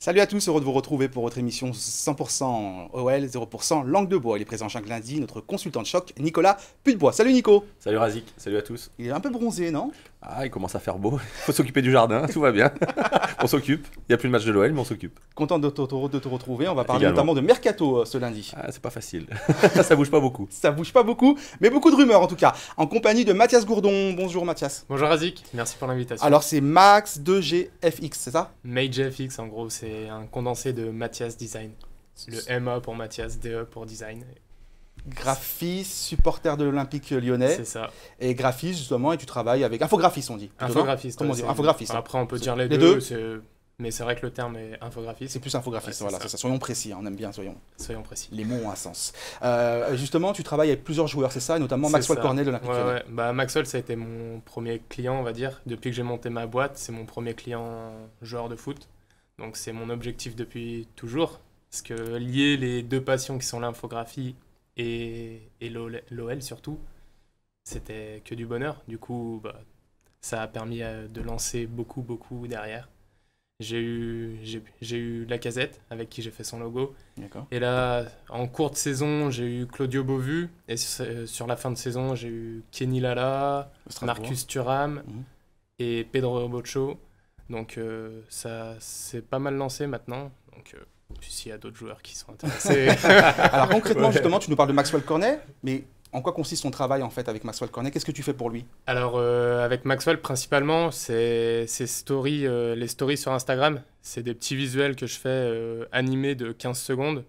Salut à tous, heureux de vous retrouver pour votre émission 100% OL, 0% langue de bois. Il est présent chaque lundi, notre consultant de choc, Nicolas Putebois. Salut Nico Salut Razik, salut à tous. Il est un peu bronzé, non Ah, il commence à faire beau. Il faut s'occuper du jardin, tout va bien. on s'occupe. Il n'y a plus de match de l'OL, mais on s'occupe. Content de te, retrouver. On va parler notamment de Mercato euh, ce lundi. Ah, c'est pas facile. Ça bouge pas beaucoup. Ça bouge pas beaucoup, mais beaucoup de rumeurs en tout cas. En compagnie de Mathias Gourdon. Bonjour Mathias. Bonjour Razik, merci pour l'invitation. Alors c'est Max 2GFX, c'est ça MageFX en gros, c'est un condensé de Mathias Design. Le MA pour Mathias, DE pour Design. Graphiste, supporter de l'Olympique lyonnais. C'est ça. Et graphiste, justement, et tu travailles avec. Infographiste, on dit. Infographiste. Comment on dit Infographiste. après, on peut dire les, les deux. Mais c'est vrai que le terme est infographiste. C'est plus infographiste, voilà, Soyons précis, hein, on aime bien, soyons. Soyons précis. Les mots ont un sens. Euh, justement, tu travailles avec plusieurs joueurs, c'est ça, et notamment Maxwell Cornet de l'Olympique. Lyonnais. Bah, Maxwell, ça a été mon premier client, on va dire. Depuis que j'ai monté ma boîte, c'est mon premier client joueur de foot. Donc c'est mon objectif depuis toujours. Parce que lier les deux passions qui sont l'infographie et, l'OL surtout, c'était que du bonheur. Du coup, bah, ça a permis euh, de lancer beaucoup, beaucoup derrière. J'ai eu, eu la casette avec qui j'ai fait son logo. Et là, en cours de saison, j'ai eu Claudio Beauvu. Et euh, sur la fin de saison, j'ai eu Kenny Lala, Marcus Thuram mhm. et Pedro Bocho. Donc euh, ça c'est pas mal lancé maintenant. Donc euh, s'il y a d'autres joueurs qui sont intéressés. Alors concrètement, justement, tu nous parles de Maxwell Cornet, mais en quoi consiste ton travail en fait avec Maxwell Cornet Qu'est-ce que tu fais pour lui Alors euh, avec Maxwell principalement, c'est les stories sur Instagram. C'est des petits visuels que je fais animés de 15 secondes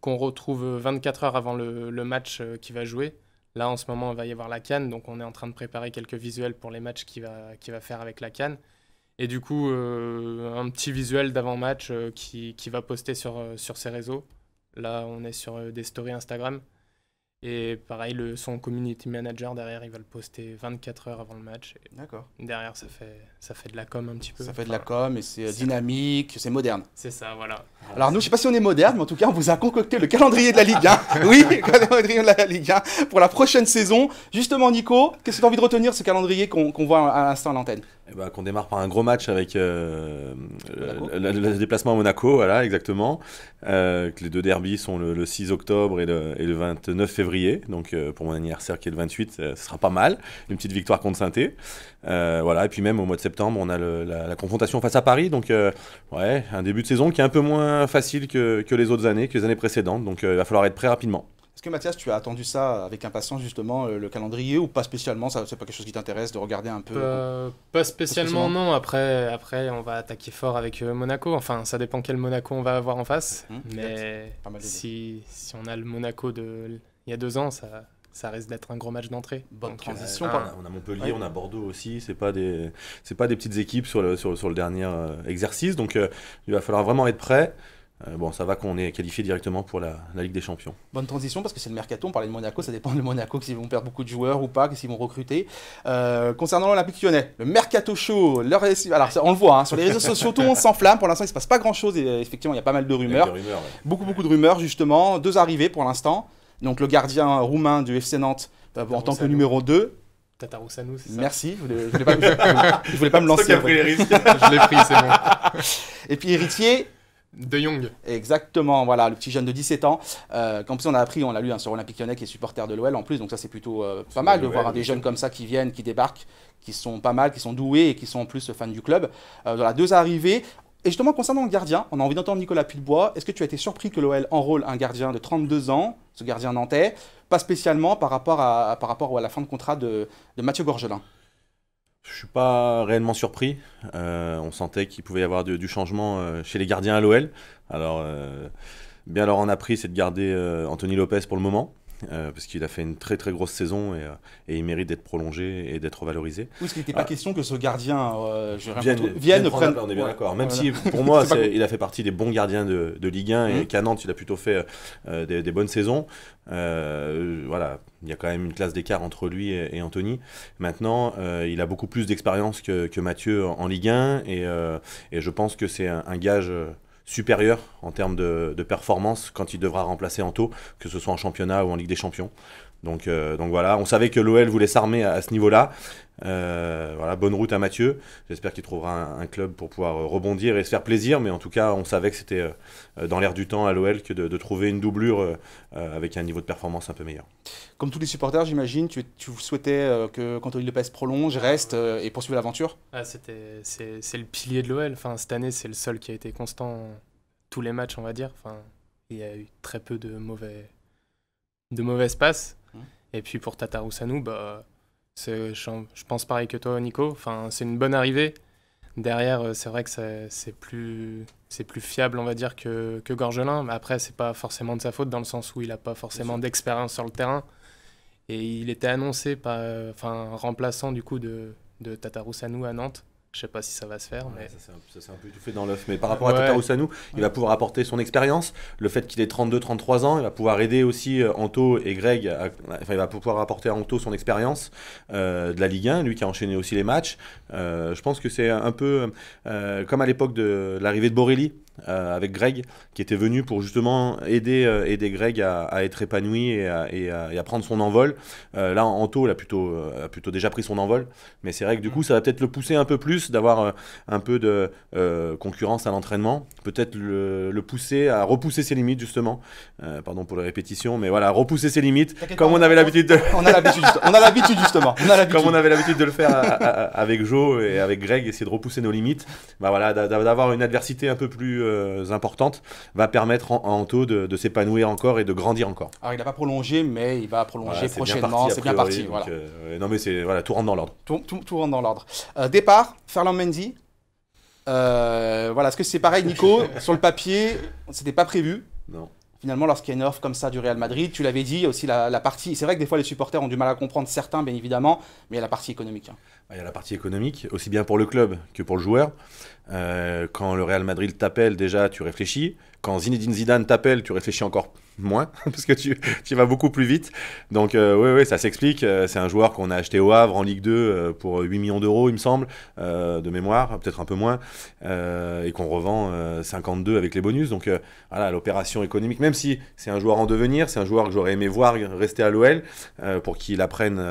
qu'on retrouve 24 heures avant le, match qui va jouer. Là en ce moment, il va y avoir la canne, donc on est en train de préparer quelques visuels pour les matchs qu'il va, va faire avec la canne. Et du coup, euh, un petit visuel d'avant-match euh, qui, va poster sur, euh, sur ses réseaux. Là, on est sur des stories Instagram. Et pareil, son community manager derrière, il va le poster 24 heures avant le match. D'accord. Derrière, ça fait, ça fait de la com un petit peu. Ça fait de la com et c'est euh, dynamique, c'est moderne. C'est ça, voilà. Alors nous, je sais pas si on est moderne, mais en tout cas, on vous a concocté le calendrier de la Ligue 1. oui, le calendrier de la Ligue 1 pour la prochaine saison. Justement, Nico, qu'est-ce que tu as envie de retenir ce calendrier qu'on voit à l'instant à l'antenne eh ben, Qu'on démarre par un gros match avec euh, euh, le, déplacement à Monaco, voilà, exactement. Euh, les deux derbies sont le, 6 octobre et, le, 29 février. Donc pour mon anniversaire qui est le 28, ce sera pas mal. Une petite victoire contre saint euh, voilà, et puis même au mois de septembre, on a la, confrontation face à Paris. Donc, euh, ouais, un début de saison qui est un peu moins facile que, que les autres années, que les années précédentes. Donc, euh, il va falloir être prêt rapidement. Est-ce que Mathias, tu as attendu ça avec impatience justement le calendrier ou pas spécialement Ça, c'est pas quelque chose qui t'intéresse de regarder un peu pas, spécialement, non. Après, après, on va attaquer fort avec Monaco. Enfin, ça dépend quel Monaco on va avoir en face. Mhm. mais si, si on a le Monaco de il y a deux ans, ça ça risque d'être un gros match d'entrée. Bonne transition. Euh, ah, on a Montpellier, on a Bordeaux aussi. C'est pas des, c'est pas des petites équipes sur le sur, le dernier euh, exercice. Donc euh, il va falloir vraiment être prêt. bon, ça va qu'on est qualifié directement pour la, Ligue des Champions. Bonne transition parce que c'est le mercato. On parlait de Monaco, ça dépend de Monaco s'ils vont perdre beaucoup de joueurs ou pas, s'ils vont recruter. concernant l'Olympique Lyonnais, le mercato chaud, leur... alors on le voit hein, sur les réseaux sociaux, tout le monde s'enflamme. Pour l'instant, il se passe pas grand chose. Et, effectivement, il y a pas mal de rumeurs, beaucoup beaucoup de rumeurs justement. Deux arrivées pour l'instant. Donc le gardien roumain du FC Nantes bah, en tant que numéro 2. Merci, je voulais, pas, me lancer. Qui a je l'ai pris, c'est bon. Et puis héritier, de Jong. Exactement, voilà, le petit jeune de 17 ans. Euh, en plus, on a appris, on a lu hein, sur Olympique Lyonnais qui est supporter de l'OL en plus, donc ça c'est plutôt euh, pas mal de voir des jeunes comme ça qui viennent, qui débarquent, qui sont pas mal, qui sont doués et qui sont en plus fans du club. voilà, euh, deux arrivées. Et justement, concernant le gardien, on a envie d'entendre Nicolas Pillebois. Est-ce que tu as été surpris que l'OL enrôle un gardien de 32 ans, ce gardien nantais, pas spécialement par rapport à, par rapport à la fin de contrat de, Mathieu Gorgelin Je ne suis pas réellement surpris. Euh, on sentait qu'il pouvait y avoir du changement euh, chez les gardiens à l'OL. Alors, euh, bien leur en a pris, c'est de garder Anthony Lopez pour le moment. Euh, parce qu'il a fait une très très grosse saison et, euh, il mérite d'être prolongé et d'être valorisé. Est-ce qu'il n'était pas euh, question que ce gardien vienne, vienne, prenne... On est bien d'accord. Même si pour moi, il a fait partie des bons gardiens de, Ligue 1 et mmh. qu'à Nantes, il a plutôt fait des, bonnes saisons. voilà, il y a quand même une classe d'écart entre lui et, Anthony. Maintenant, il a beaucoup plus d'expérience que, Mathieu en, Ligue 1 et, je pense que c'est un gage supérieur en termes de, de performance quand il devra remplacer Anto, que ce soit en championnat ou en Ligue des Champions. Euh, donc, voilà, on savait que l'OL voulait s'armer à, ce niveau-là. Euh, voilà, bonne route à Mathieu. J'espère qu'il trouvera un, club pour pouvoir euh, rebondir et se faire plaisir. Mais en tout cas, on savait que c'était dans l'air du temps à l'OL que de, trouver une doublure avec un niveau de performance un peu meilleur. Comme tous les supporters, j'imagine, tu, souhaitais que quand Quentin Lopez prolonge, reste et poursuive l'aventure ah, C'est le pilier de l'OL. Enfin, cette année, c'est le seul qui a été constant tous les matchs, on va dire. Enfin, il y a eu très peu de mauvais, de mauvaises passes. Et puis pour Tatarusanu, bah, je, pense pareil que toi, Nico. Enfin, c'est une bonne arrivée. Derrière, euh, c'est vrai que c'est plus, plus fiable, on va dire, que, Gorgelin. Mais après, c'est pas forcément de sa faute dans le sens où il n'a pas forcément d'expérience sur le terrain. Et il était annoncé par, euh, enfin, remplaçant du coup de, de Tatarusanu à Nantes. Je sais pas si ça va se faire. mais... Ça s'est un, un, peu étouffé dans l'œuf. Mais par rapport à ouais. il va pouvoir apporter son expérience. Le fait qu'il ait 32-33 ans, il va pouvoir aider aussi euh, Anto et Greg. Enfin, il va pouvoir apporter à Anto son expérience euh, de la Ligue 1, lui qui a enchaîné aussi les matchs. Euh, je pense que c'est un peu comme à l'époque de l'arrivée de Borelli euh, avec Greg, qui était venu pour justement aider, euh, aider Greg à, être épanoui et à, prendre son envol. Euh, là, Anto l'a plutôt, a plutôt déjà pris son envol, mais c'est vrai que du coup, mm. ça va peut-être le pousser un peu plus, d'avoir un peu de concurrence à l'entraînement, peut-être le, pousser à repousser ses limites, justement. pardon pour les répétitions, mais voilà, repousser ses limites, comme on avait l'habitude de... on a l'habitude, on a l'habitude justement. comme on avait l'habitude de le faire avec Joe et avec Greg, essayer de repousser nos limites, bah voilà, d'avoir une adversité un peu plus euh, importantes, importante va permettre en Anto de, s'épanouir encore et de grandir encore. Alors il n'a pas prolongé, mais il va prolonger prochainement. C'est bien parti. Euh, non mais c'est voilà, tout rentre dans l'ordre. Tout, rentre dans l'ordre. Euh, départ, Ferland Mendy. voilà, est-ce que c'est pareil, Nico Sur le papier, c'était pas prévu. Non finalement, lorsqu'il y a une offre comme ça du Real Madrid, tu l'avais dit, aussi la, partie. C'est vrai que des fois, les supporters ont du mal à comprendre certains, bien évidemment, mais il y a la partie économique. Hein. Il y a la partie économique, aussi bien pour le club que pour le joueur. Euh, quand le Real Madrid t'appelle, déjà, tu réfléchis quand Zinedine Zidane t'appelle, tu réfléchis encore moins parce que tu, vas beaucoup plus vite. Donc euh, oui, ça s'explique. Euh, c'est un joueur qu'on a acheté au Havre en Ligue 2 euh, pour 8 millions d'euros, il me semble, euh, de mémoire, peut-être un peu moins, et qu'on revend 52 avec les bonus. Donc voilà, l'opération économique, même si c'est un joueur en devenir, c'est un joueur que j'aurais aimé voir rester à l'OL pour qu'il apprenne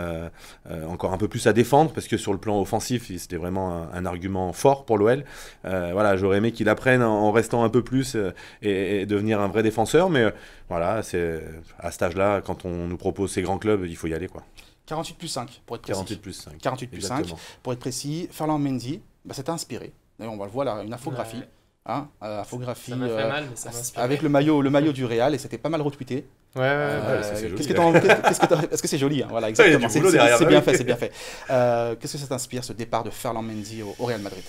encore un peu plus à défendre, parce que sur le plan offensif, c'était vraiment un, argument fort pour l'OL. voilà, j'aurais aimé qu'il apprenne en restant un peu plus et, devenir un vrai défenseur. Mais euh, voilà, c'est à cet âge-là, quand on nous propose ces grands clubs, il faut y aller. quoi. 48 plus 5, pour être précis. 48 plus 5. 48 pour être précis. Ferland Mendy, bah, t'a inspiré. D'ailleurs, on va le voir là, une infographie. Ouais. Hein, euh, infographie euh, avec le maillot, le maillot du Real et c'était pas mal retweeté. Ouais, ouais, Qu'est-ce que Est-ce que c'est joli hein, Voilà, exactement. C'est bah bien fait, c'est bien fait. Qu'est-ce que ça t'inspire ce départ de Ferland Mendy au, au Real Madrid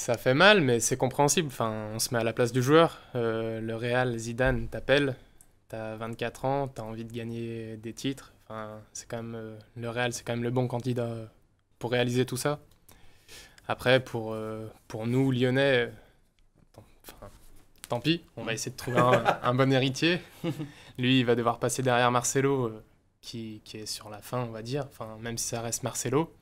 ça fait mal, mais c'est compréhensible. Enfin, on se met à la place du joueur. Euh, le Real, Zidane t'appelle, t'as 24 ans, t'as envie de gagner des titres. Enfin, c'est quand même euh, le Real, c'est quand même le bon candidat pour réaliser tout ça. Après, pour, euh, pour nous Lyonnais, tant, pis, on va essayer de trouver un, bon héritier. Lui, il va devoir passer derrière Marcelo, qui, qui, est sur la fin, on va dire. Enfin, même si ça reste Marcelo.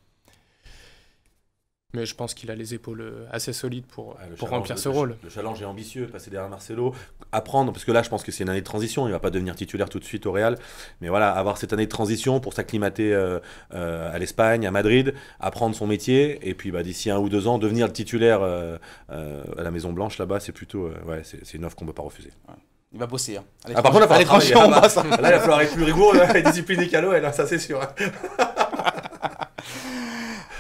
Mais je pense qu'il a les épaules euh, assez solides pour, pour remplir ce rôle. Le challenge est ambitieux, passer derrière Marcelo, apprendre, parce que là je pense que c'est une année de transition, il ne va pas devenir titulaire tout de suite au Real, mais voilà, avoir cette année de transition pour s'acclimater euh, euh, à l'Espagne, à Madrid, apprendre son métier, et puis bah, d'ici un ou deux ans, devenir le titulaire à la Maison Blanche là-bas, c'est plutôt, ouais, c'est une offre qu'on ne peut pas refuser. Il va bosser. Hein. Ah, par contre, il va falloir, là, il va falloir être plus rigoureux et discipliné qu'à l'OL, ça c'est sûr.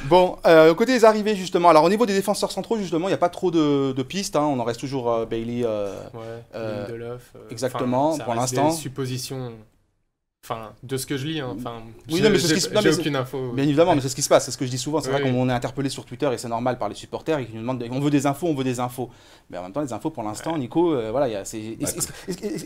Bon, euh, côté des arrivées, justement, alors au niveau des défenseurs centraux, justement, il n'y a pas trop de, pistes. Hein. On en reste toujours euh, Bailey. Euh, euh, Lindelof, euh, exactement, pour l'instant. Supposition, suppositions. Enfin, de ce que je lis, hein. enfin, Oui, mais aucune info. Bien évidemment, mais c'est ce qui se passe, c'est ce que je dis souvent. C'est vrai qu'on est interpellé sur Twitter et c'est normal par les supporters et qu'ils nous demandent on veut des infos, on veut des infos. Mais en même temps, les infos pour l'instant, Nico, voilà,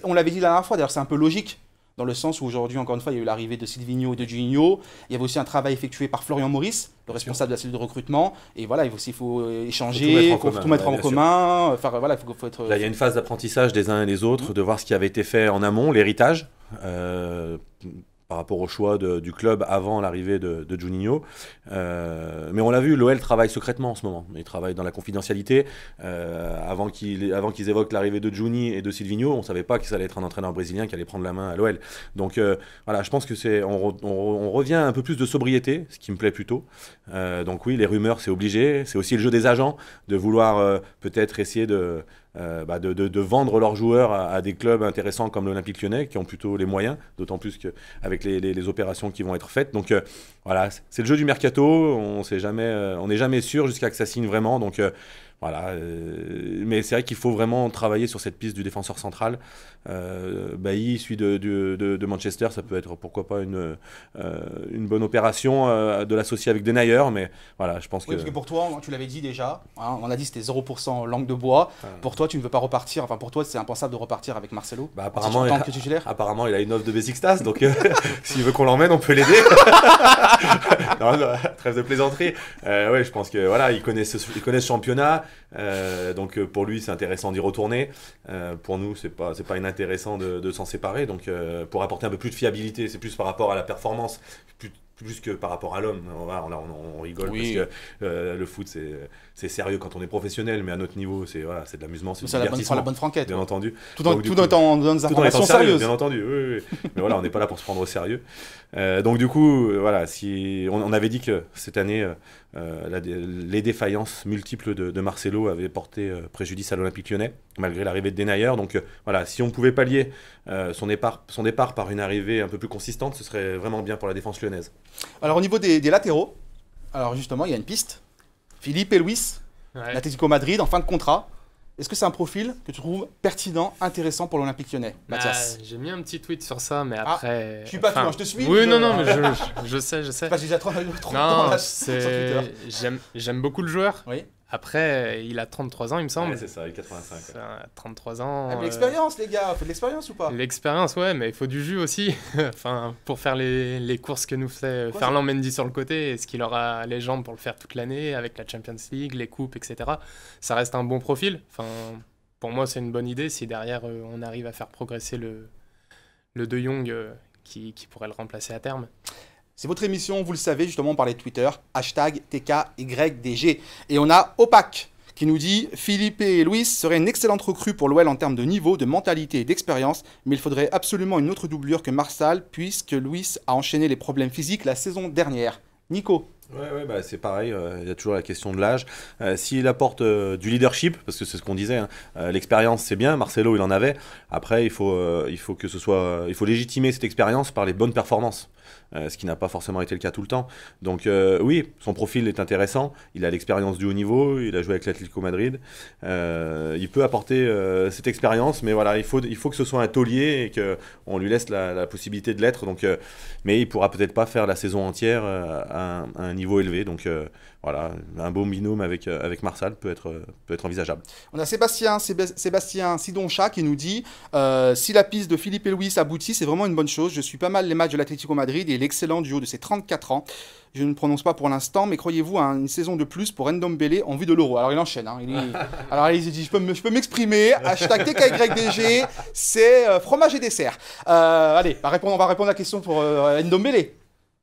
on l'avait dit la dernière fois, d'ailleurs, c'est un peu logique dans le sens où aujourd'hui, encore une fois, il y a eu l'arrivée de Silvigno et de Gigno. Il y avait aussi un travail effectué par Florian Maurice, le responsable de la cellule de recrutement. Et voilà, il, aussi, faut, euh, échanger, faut tout mettre en commun. il y a une phase d'apprentissage des uns et des autres, mm. de voir ce qui avait été fait en amont, l'héritage. Euh, par rapport au choix du club avant l'arrivée de, Juninho. Euh, mais on l'a vu, l'OL travaille secrètement en ce moment. Il travaille dans la confidentialité. Euh, avant qu'ils évoquent l'arrivée de Juninho et de Silvino, on ne savait pas qu'il allait être un entraîneur brésilien qui allait prendre la main à l'OL. Donc euh, voilà, je pense que c'est on, revient à un peu plus de sobriété, ce qui me plaît plutôt. donc oui, les rumeurs, c'est obligé. C'est aussi le jeu des agents de vouloir peut-être essayer de euh, bah, de, vendre leurs joueurs à, des clubs intéressants comme l'Olympique lyonnais, qui ont plutôt les moyens, d'autant plus qu'avec les, les, opérations qui vont être faites. Donc euh, voilà, c'est le jeu du mercato, on euh, n'est jamais, jamais sûr jusqu'à ce que ça signe vraiment. Donc voilà, euh, mais c'est vrai qu'il faut vraiment travailler sur cette piste du défenseur central. Euh, Bailly, celui de, de, Manchester, ça peut être pourquoi pas une, euh, une bonne opération euh, de l'associer avec Denayer, mais voilà, je pense oui, que... Parce que pour toi, tu l'avais dit déjà, hein, on a dit c'était 0% langue de bois. Pour toi, tu ne veux pas repartir, enfin pour toi, c'est impensable de repartir avec Marcelo. Bah, apparemment, il a, apparemment, il a une offre de Besiktas, donc s'il veut qu'on l'emmène, on peut l'aider. trêve de plaisanterie. Euh, ouais, je pense que voilà, il connaît ce, il connaît championnat. Euh, donc euh, pour lui, c'est intéressant d'y retourner. Euh, pour nous, c'est pas, c'est pas inintéressant de, s'en séparer. Donc pour apporter un peu plus de fiabilité, c'est plus par rapport à la performance, plus, que par rapport à l'homme. On, rigole parce que le foot, c'est c'est sérieux quand on est professionnel, mais à notre niveau, c'est de l'amusement, c'est du la bonne, franquette, bien entendu. Tout en, tout coup, bien entendu. Oui, mais voilà, on n'est pas là pour se prendre au sérieux. Euh, donc du coup, euh, voilà, si on, avait dit que cette année, euh, les défaillances multiples de, Marcelo avaient porté préjudice à l'Olympique Lyonnais, malgré l'arrivée de Denayer. Donc voilà, si on pouvait pallier son départ, son départ par une arrivée un peu plus consistante, ce serait vraiment bien pour la défense lyonnaise. Alors au niveau des latéraux, alors justement, il y a une piste Philippe et Luis, ouais. l'Atlético Madrid, en fin de contrat. Est-ce que c'est un profil que tu trouves pertinent, intéressant pour l'Olympique lyonnais, Mathias bah, J'ai mis un petit tweet sur ça, mais ah, après. Je je suis pas fou, je te suis. Oui, non, non, mais je, sais, je sais. Parce j'ai déjà trop, trop non, J'aime beaucoup le joueur. Oui. Après, euh, il a 33 ans, il me semble. c'est ça, il est 85. Ça, 33 ans. Ah, euh, l'expérience, les gars, faut de l'expérience ou pas L'expérience, ouais, mais il faut du jus aussi. enfin, pour faire les, les courses que nous fait Faire Ferland Mendy sur le côté, est-ce qu'il aura les jambes pour le faire toute l'année avec la Champions League, les coupes, etc. Ça reste un bon profil. Enfin, pour moi, c'est une bonne idée si derrière euh, on arrive à faire progresser le, le De Jong qui, qui pourrait le remplacer à terme. C'est votre émission, vous le savez, justement, on parlait Twitter, hashtag TKYDG. Et on a Opac qui nous dit Philippe et Louis seraient une excellente recrue pour l'OL en termes de niveau, de mentalité et d'expérience, mais il faudrait absolument une autre doublure que Marsal, puisque Louis a enchaîné les problèmes physiques la saison dernière. Nico Ouais, ouais bah, c'est pareil, euh, il y a toujours la question de l'âge. Euh, s'il apporte euh, du leadership, parce que c'est ce qu'on disait, hein, l'expérience c'est bien, Marcelo il en avait, après il faut, il faut que ce soit, il faut légitimer cette expérience par les bonnes performances. Euh, ce qui n'a pas forcément été le cas tout le temps. Donc euh, oui, son profil est intéressant, il a l'expérience du haut niveau, il a joué avec l'Atlético Madrid, euh, il peut apporter cette expérience, mais voilà, il faut, il faut que ce soit un taulier et qu'on lui laisse la, possibilité de l'être, donc, mais il pourra peut-être pas faire la saison entière à un, à, un, niveau élevé, donc voilà, un beau binôme avec, euh, avec Marsal peut être, euh, peut être envisageable. On a Sébastien, Sébastien Sidoncha qui nous dit euh, Si la piste de Philippe et Louis aboutit, c'est vraiment une bonne chose. Je suis pas mal les matchs de l'Atlético Madrid et l'excellent duo de ses 34 ans. Je ne prononce pas pour l'instant, mais croyez-vous à une saison de plus pour Ndombele en vue de l'euro Alors il enchaîne. Hein, il est... Alors il dit Je peux m'exprimer. Hashtag TKYDG, c'est fromage et dessert. allez, on va répondre à la question pour Ndombele.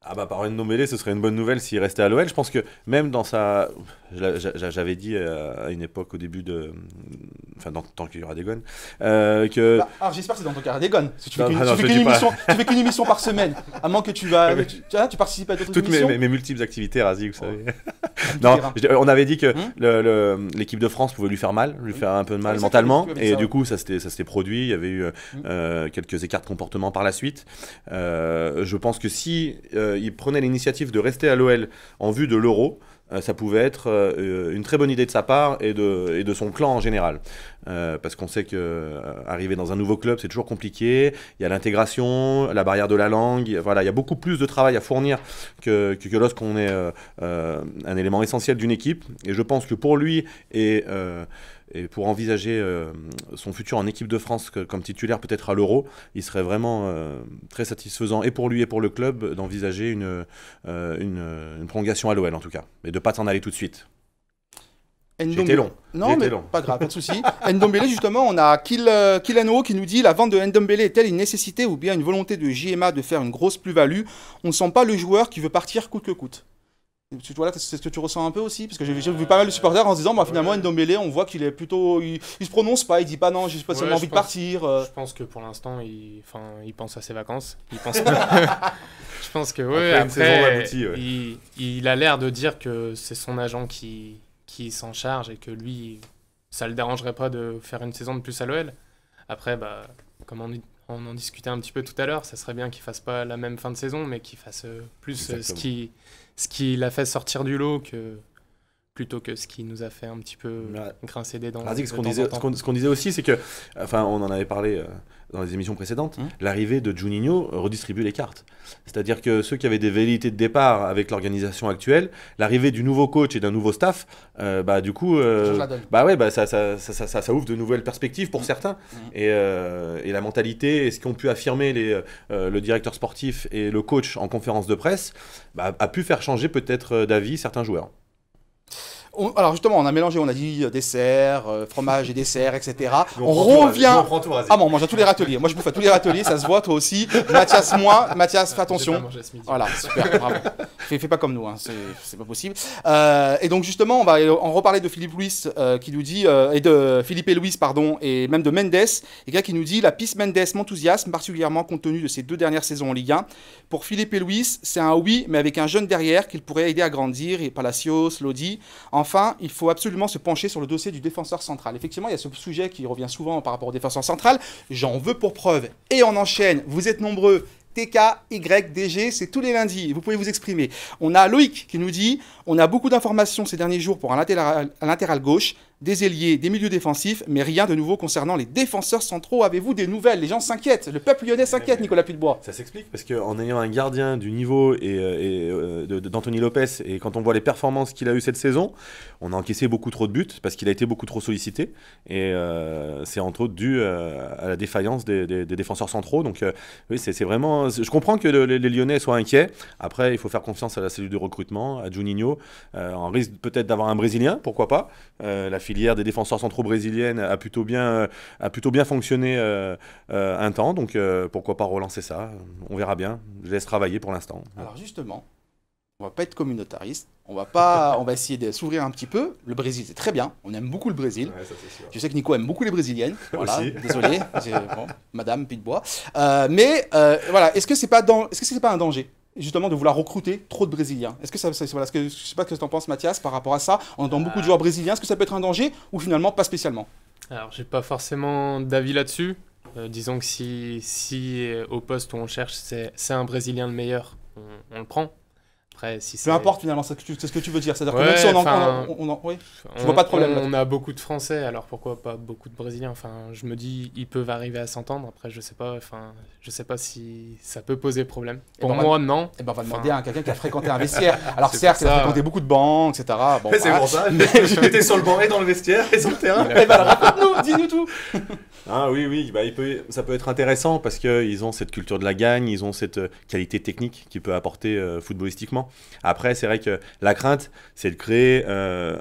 Ah bah par une mêlée, ce serait une bonne nouvelle s'il restait à l'OL. Je pense que même dans sa... J'avais dit euh, à une époque au début de, enfin dans, tant qu'il y aura des gones. Euh, que... Bah, alors j'espère que c'est dans ton cas des gones. tu fais émission, tu fais qu'une émission par semaine, à moins que tu vas, tu, participes à d'autres Toutes émissions. Mes, mes, multiples activités, Razi, vous savez. Oh. non, on avait dit que hmm l'équipe de France pouvait lui faire mal, lui hmm faire un peu de mal mentalement, et du coup ça s'était ça s'était produit. Il y avait eu euh, hmm euh, quelques écarts de comportement par la suite. Euh, je pense que si il prenait l'initiative de rester à l'OL en vue de l'Euro, euh, ça pouvait être euh, une très bonne idée de sa part et de, et de son clan en général. Euh, parce qu'on sait que arriver dans un nouveau club, c'est toujours compliqué. Il y a l'intégration, la barrière de la langue. Voilà, il y a beaucoup plus de travail à fournir que, lorsqu'on est un élément essentiel d'une équipe. Et je pense que pour lui et et pour envisager euh, son futur en équipe de France comme titulaire peut-être à l'Euro, il serait vraiment euh, très satisfaisant et pour lui et pour le club d'envisager une, euh, une, prolongation à l'OL en tout cas, mais de pas s'en aller tout de suite. long. Non, mais pas grave, pas de souci. Ndombele, justement, on a Kilano qui nous dit la vente de Ndombele est-elle une nécessité ou bien une volonté de JMA de faire une grosse plus-value On ne sent pas le joueur qui veut partir coûte que coûte. Voilà, c'est ce que tu ressens un peu aussi Parce que j'ai vu pas mal de supporters en se disant, bah, finalement, ouais. Ndombele, on voit qu'il est plutôt. Il, se prononce pas, il dit pas non, j'ai pas seulement envie de partir. Euh. Je pense que pour l'instant, il, enfin, il pense à ses vacances. Il pense je pense que, ouais, après, Il, a l'air de dire que c'est son agent qui, s'en charge et que lui, ça le dérangerait pas de faire une saison de plus à l'OL. Après, bah, comme on, en discutait un petit peu tout à l'heure, ça serait bien qu'il fasse pas la même fin de saison, mais qu'il fasse euh, plus euh, ce qui ce qui l'a fait sortir du lot que plutôt que ce qui nous a fait un petit peu grincer des dents. ce qu'on disait, aussi, c'est que, enfin, on en avait parlé euh, dans les émissions précédentes, hum. l'arrivée de Juninho redistribue les cartes. C'est-à-dire que ceux qui avaient des velléités de départ avec l'organisation actuelle, l'arrivée du nouveau coach et d'un nouveau staff, euh, bah du coup, euh, bah ouais, bah ça ça, ouvre de nouvelles perspectives pour hum. certains. Hum. Et, la mentalité, et ce qu'ont pu affirmer les, le directeur sportif et le coach en conférence de presse, bah, a pu faire changer peut-être d'avis certains joueurs alors justement, on a mélangé, on a dit euh, dessert, euh, fromage et dessert, etc. on, on revient. ah bon, on mange à tous les râteliers. moi, je bouffe à tous les râteliers, ça se voit, toi aussi. Mathias, moi, Mathias, fais attention. Pas Voilà, super, bravo. Fais, fais, pas comme nous, hein. c'est pas possible. Euh, et donc justement, on va en reparler de Philippe Louis qui nous dit et de Philippe et Louis, pardon, et même de Mendes, et gars qui nous dit la piste Mendes m'enthousiasme particulièrement compte tenu de ses deux dernières saisons en Ligue 1. Pour Philippe et Louis, c'est un oui, mais avec un jeune derrière qu'il pourrait aider à grandir et Palacios, Lodi. Enfin, enfin, il faut absolument se pencher sur le dossier du défenseur central. Effectivement, il y a ce sujet qui revient souvent par rapport au défenseur central. J'en veux pour preuve. Et on enchaîne. Vous êtes nombreux. TK, Y, DG, c'est tous les lundis. Vous pouvez vous exprimer. On a Loïc qui nous dit on a beaucoup d'informations ces derniers jours pour un latéral, gauche des ailiers, des milieux défensifs, mais rien de nouveau concernant les défenseurs centraux. Avez-vous des nouvelles Les gens s'inquiètent, le peuple lyonnais s'inquiète, Nicolas Pudebois. Ça s'explique parce qu'en ayant un gardien du niveau et, euh, euh, d'Anthony Lopez, et quand on voit les performances qu'il a eues cette saison, on a encaissé beaucoup trop de buts parce qu'il a été beaucoup trop sollicité. Et euh, c'est entre autres dû à la défaillance des, défenseurs centraux. Donc oui, c'est vraiment. Je comprends que les, Lyonnais soient inquiets. Après, il faut faire confiance à la cellule de recrutement, à Juninho. on risque peut-être d'avoir un Brésilien, pourquoi pas. la filière des défenseurs centraux brésiliennes a plutôt bien, euh, a plutôt bien fonctionné euh, euh, un temps. Donc pourquoi pas relancer ça On verra bien. Je laisse travailler pour l'instant. Alors justement, on va pas être communautariste. On va pas, on va essayer de s'ouvrir un petit peu. Le Brésil, c'est très bien. On aime beaucoup le Brésil. Je sais que Nico aime beaucoup les brésiliennes. Voilà, désolé, Madame Pitbois. mais voilà, est-ce que c'est pas, dans, est-ce que c'est pas un danger justement de vouloir recruter trop de Brésiliens. Est-ce que ça, voilà, que, je sais pas ce que tu en penses, Mathias, par rapport à ça. On entend bah. beaucoup de joueurs brésiliens. Est-ce que ça peut être un danger ou finalement pas spécialement Alors, j'ai pas forcément d'avis là-dessus. Euh, disons que si, si euh, au poste où on cherche, c'est un Brésilien le meilleur, on le prend. Peu importe finalement, c'est ce que tu veux dire. C'est-à-dire que même si on en. On, on, oui. Je vois pas de problème. On, a beaucoup de Français, alors pourquoi pas beaucoup de Brésiliens Enfin, je me dis, ils peuvent arriver à s'entendre. Après, je sais pas, enfin, je sais pas si ça peut poser problème. Eh pour moi, non. Et ben, on va eh ben, demander à quelqu'un qui a fréquenté un vestiaire. Alors, certes, il a fréquenté beaucoup de bancs, etc. c'est pour ça. J'étais sur le banc et dans le vestiaire et sur le terrain. Et eh ben, raconte-nous, dis-nous tout. Ah oui, oui, bah, il peut, ça peut être intéressant parce qu'ils ont cette culture de la gagne, ils ont cette euh, qualité technique qui peut apporter euh, footballistiquement. Après, c'est vrai que la crainte, c'est de créer euh,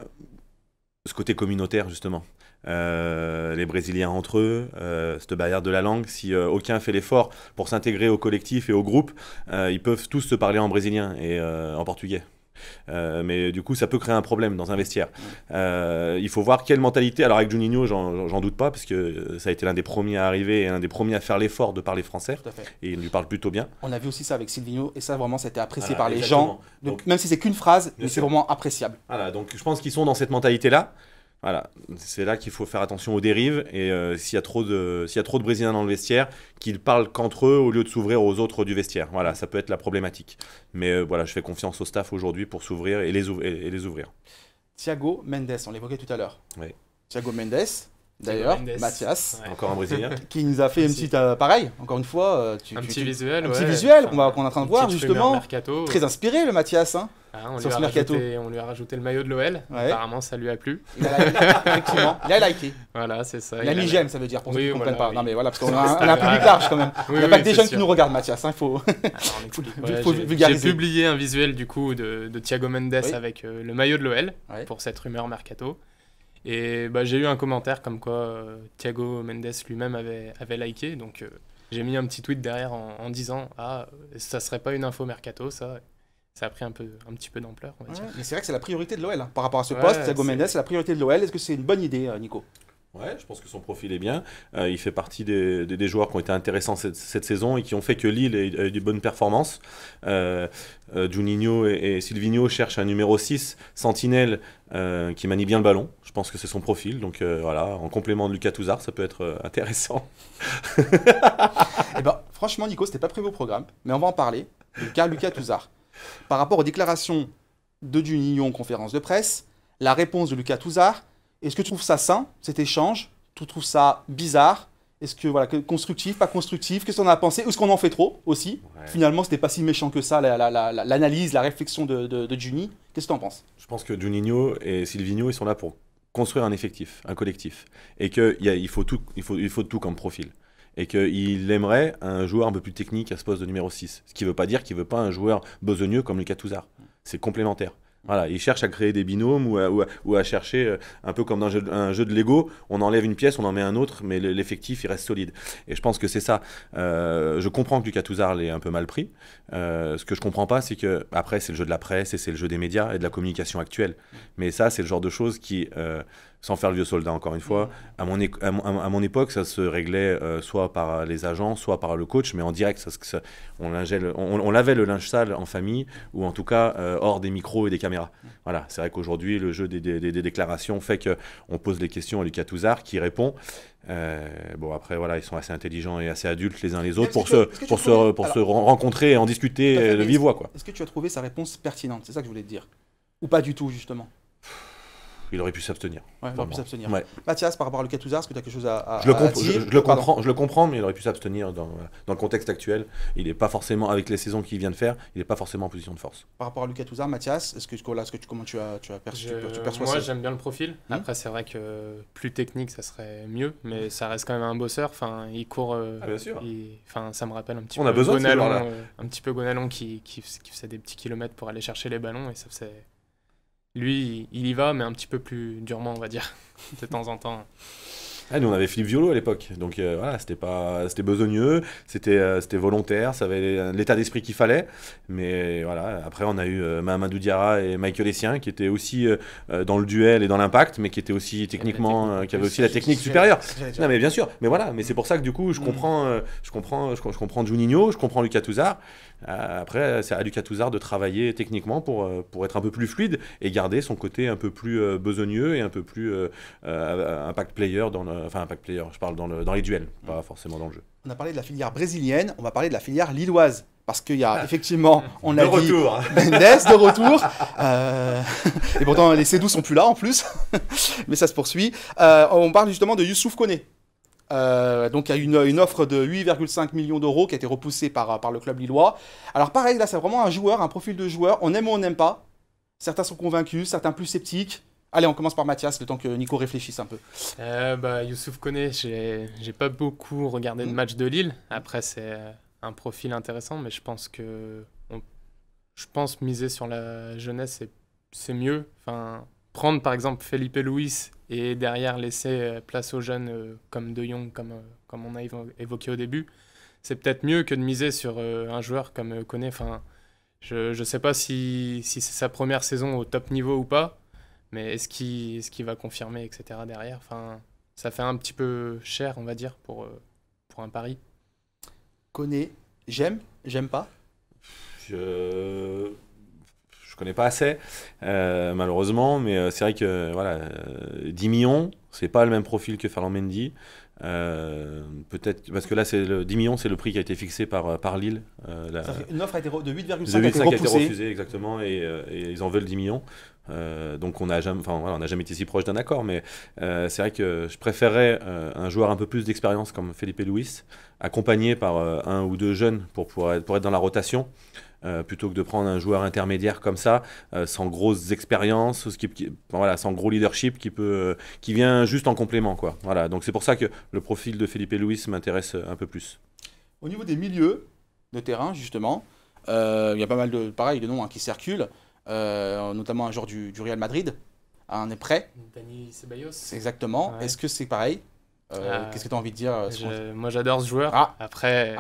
ce côté communautaire, justement. Euh, les Brésiliens entre eux, euh, cette barrière de la langue. Si aucun fait l'effort pour s'intégrer au collectif et au groupe, ils peuvent tous se parler en brésilien et en portugais. Euh, mais du coup, ça peut créer un problème dans un vestiaire. Euh, il faut voir quelle mentalité. Alors avec Juninho, j'en doute pas, parce que euh, ça a été l'un des premiers à arriver et l'un des premiers à faire l'effort de parler français. Et il lui parle plutôt bien. On a vu aussi ça avec Silvino, et ça vraiment, c'était apprécié par les gens. Donc, même si c'est qu'une phrase, mais c'est vraiment appréciable. Voilà, donc je pense qu'ils sont dans cette mentalité-là. Voilà, c'est là qu'il faut faire attention aux dérives et euh, s'il y a trop de Brésiliens dans le vestiaire, qu'ils parlent qu'entre eux au lieu de s'ouvrir aux autres du vestiaire. Voilà, ça peut être la problématique. Mais euh, voilà, je fais confiance au staff aujourd'hui pour s'ouvrir et les, et les ouvrir. Thiago Mendes, on l'évoquait tout à l'heure. Oui. Thiago Mendes, D'ailleurs, Mathias, encore un Brésilien, qui nous a fait une petite euh, Encore une fois, euh, tu, un petit visuel, un petit visuel qu'on est en train de voir justement. très inspiré le Mathias, hein, ah, on, sur lui ce mercato. on lui a rajouté le maillot de l'OL. Apparemment, ça lui a plu. Il a, effectivement, il a liké. Voilà, c'est ça. Il, a mis j'aime, ça veut dire pour ceux qui pas. Non mais voilà, parce qu'on a un public large quand même. Il n'y a pas que des jeunes qui nous regardent, Mathias. Il faut vulgariser. J'ai publié un visuel du coup de Thiago Mendes avec euh, le maillot de l'OL pour cette rumeur mercato. Et bah, j'ai eu un commentaire comme quoi euh, Thiago Mendes lui-même avait, avait liké. Donc euh, j'ai mis un petit tweet derrière en, disant Ah, ça serait pas une info mercato, ça ça a pris un, peu, un petit peu d'ampleur. mais c'est vrai que c'est la priorité de l'OL. Hein, par rapport à ce poste, Thiago Mendes, c'est la priorité de l'OL. Est-ce que c'est une bonne idée, euh, Nico Ouais, je pense que son profil est bien. Euh, il fait partie des, des, joueurs qui ont été intéressants cette, saison et qui ont fait que Lille a eu des bonnes performances. Euh, euh Juninho et, Silvino cherchent un numéro 6, sentinelle, euh, qui manie bien le ballon. Je pense que c'est son profil. Donc voilà, en complément de Lucas Touzard, ça peut être intéressant. et eh ben, franchement, Nico, c'était pas prévu au programme, mais on va en parler. Lucas, Lucas Touzard. Par rapport aux déclarations de Juninho en conférence de presse, la réponse de Lucas Touzard, est-ce que tu trouves ça sain, cet échange Tu trouves ça bizarre Est-ce que, voilà, constructif, pas constructif Qu'est-ce qu'on en a pensé Est-ce qu'on en fait trop aussi Finalement, Finalement, n'était pas si méchant que ça, l'analyse, la, réflexion de, de, Juni. Qu'est-ce que tu en penses Je pense que Juninho et Silvino, ils sont là pour construire un effectif, un collectif. Et qu'il faut, tout, il faut, il faut tout comme profil et qu'il aimerait un joueur un peu plus technique à ce poste de numéro 6. Ce qui ne veut pas dire qu'il ne veut pas un joueur besogneux comme Lucas Touzard. C'est complémentaire. Voilà, ils cherchent à créer des binômes ou à, chercher, euh, un peu comme dans un jeu, de Lego, on enlève une pièce, on en met un autre, mais l'effectif, il reste solide. Et je pense que c'est ça. Euh, je comprends que Lucas l'ait un peu mal pris. Euh, ce que je comprends pas, c'est que, après, c'est le jeu de la presse et c'est le jeu des médias et de la communication actuelle. Mais ça, c'est le genre de choses qui sans faire le vieux soldat encore une fois. Mm. À mon, époque, ça se réglait euh, soit par euh, les agents, soit par le coach, mais en direct. Ça, on, on, lavait le linge sale en famille, ou en tout cas euh, hors des micros et des caméras. Mm. Voilà, c'est vrai qu'aujourd'hui, le jeu des, déclarations fait qu'on pose les questions à Lucas Touzard qui répond. bon, après, voilà, ils sont assez intelligents et assez adultes les uns les autres pour, se, rencontrer et en discuter de vive voix. Est-ce que tu as trouvé sa réponse pertinente C'est ça que je voulais te dire. Ou pas du tout, justement il aurait pu s'abstenir. Mathias, par rapport à Lucas Touzard, est-ce que tu as quelque chose à, je, le dire je, le comprends, mais il aurait pu s'abstenir dans, le contexte actuel. Il n'est pas forcément, avec les saisons qu'il vient de faire, il n'est pas forcément en position de force. Par rapport à Lucas Touzard, Mathias, est-ce que, tu, comment tu, as, tu, Moi, j'aime bien le profil. Hmm? Après, c'est vrai que plus technique, ça serait mieux, mais ça reste quand même un bosseur. Enfin, il court. Euh, ah, sûr. ça me rappelle un petit peu a Gonalon, euh, un petit peu Gonalon qui, qui faisait des petits kilomètres pour aller chercher les ballons et ça faisait lui, il y va, mais un petit peu plus durement, on va dire, de temps en temps. Ah, nous, on avait Philippe Violo à l'époque. Donc euh, voilà, c'était pas, c'était besogneux, c'était, euh, c'était volontaire, ça avait l'état d'esprit qu'il fallait. Mais voilà, après, on a eu Mamadou euh, Mahamadou Diarra et Michael Essien qui étaient aussi dans le duel et dans l'impact, mais qui étaient aussi techniquement, qui avaient aussi la technique supérieure. Non, mais bien sûr, mais voilà, mais c'est pour ça que du coup, je mm. comprends, je comprends, je, je comprends Juninho, je comprends Lucas Touzard. Euh, après, c'est à Lucas de travailler techniquement pour, euh, pour être un peu plus fluide et garder son côté un peu plus euh, besogneux et un peu plus impact player, dans enfin impact player, je parle dans, le, dans les duels, pas forcément dans le jeu. On a parlé de la filière brésilienne, on va parler de la filière lilloise parce qu'il y a ah. effectivement, on a retour. dit, de retour. et pourtant, les C12 sont plus là en plus, mais ça se poursuit. on parle justement de Youssouf Koné, euh, donc il y a une, offre de 8,5 millions d'euros qui a été repoussée par, le club lillois. Alors pareil, là c'est vraiment un joueur, un profil de joueur, on aime ou on n'aime pas. Certains sont convaincus, certains plus sceptiques. Allez, on commence par Mathias, le temps que Nico réfléchisse un peu. Euh, bah, Youssouf connaît, j'ai pas beaucoup regardé le mm. match de Lille. Après, c'est euh, un profil intéressant, mais je pense que je pense miser sur la jeunesse, c'est mieux. Enfin, prendre par exemple Felipe Luis et derrière laisser euh, place aux jeunes euh, comme De Jong, comme, euh, comme on a évoqué au début, c'est peut-être mieux que de miser sur un joueur comme Koné. Enfin, je ne sais pas si, si c'est sa première saison au top niveau ou pas, mais est-ce qu'il est qui va confirmer, etc. derrière enfin, Ça fait un petit peu cher, on va dire, pour, pour un pari. Koné, j'aime, j'aime pas je... Je connais pas assez, euh, malheureusement, mais euh, c'est vrai que voilà, 10 euh, millions, c'est pas le même profil que Ferland Mendy. peut-être parce que là c'est le 10 millions c'est le prix qui a été fixé par par Lille une offre a été de 8,5 a exactement et, ils en veulent 10 millions euh, donc on n'a jamais, été si proche d'un accord, mais euh, c'est vrai que je préférerais euh, un joueur un peu plus d'expérience comme Felipe louis accompagné par un ou deux jeunes pour, être, dans la rotation. plutôt que de prendre un joueur intermédiaire comme ça, sans grosses expériences, sans gros leadership, qui, peut, qui vient juste en complément. Voilà, donc c'est pour ça que le profil de Felipe louis m'intéresse un peu plus. Au niveau des milieux de terrain, justement, il y a pas mal de, pareil, de noms hein, qui circulent. Euh, notamment un joueur du, Real Madrid, un ah, est prêt. Dani Ceballos. Exactement. Est-ce que c'est pareil euh, ah. Qu'est-ce que tu as envie de dire euh, Moi, j'adore ce joueur. Ah. Après,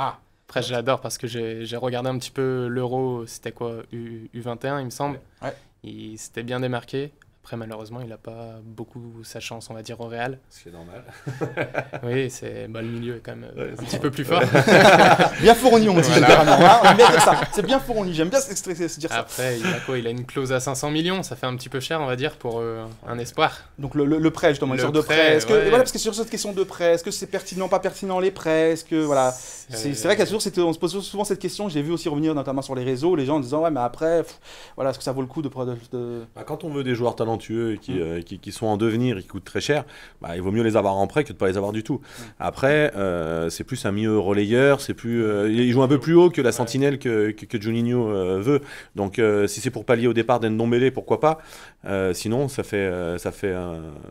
Après, je l'adore parce que j'ai regardé un petit peu l'Euro, c'était quoi U, 21 il me semble. Il s'était bien démarqué. Après, malheureusement, il n'a pas beaucoup sa chance, on va dire, au Real. Ce qui est normal. oui, c'est bah, le milieu est quand même euh, un petit peu plus fort. bien fourni, on dit hein. C'est bien fourni, j'aime bien se dire ça. Après, il a quoi Il a une clause à 500 millions, ça fait un petit peu cher, on va dire, pour euh, un espoir. Donc le, le, prêt, justement, le sur de prêt. que, voilà, parce que sur cette question de prêt, est-ce que c'est pertinent, pas pertinent les prêts ce que voilà, euh, c'est vrai qu'on toujours, on se pose souvent cette question. J'ai vu aussi revenir notamment sur les réseaux, les gens en disant ouais, mais après, voilà, est-ce que ça vaut le coup de, de... Bah, quand on veut des joueurs top et mm. euh, qui, qui, sont en devenir et qui coûtent très cher, bah, il vaut mieux les avoir en prêt que de ne pas les avoir du tout. Mm. Après, euh, c'est plus un milieu relayeur, c'est plus, euh, il joue un peu plus haut que la sentinelle que, que, Juninho veut. Donc si c'est pour pallier au départ d'Endombele, pourquoi pas Sinon, ça fait, ça fait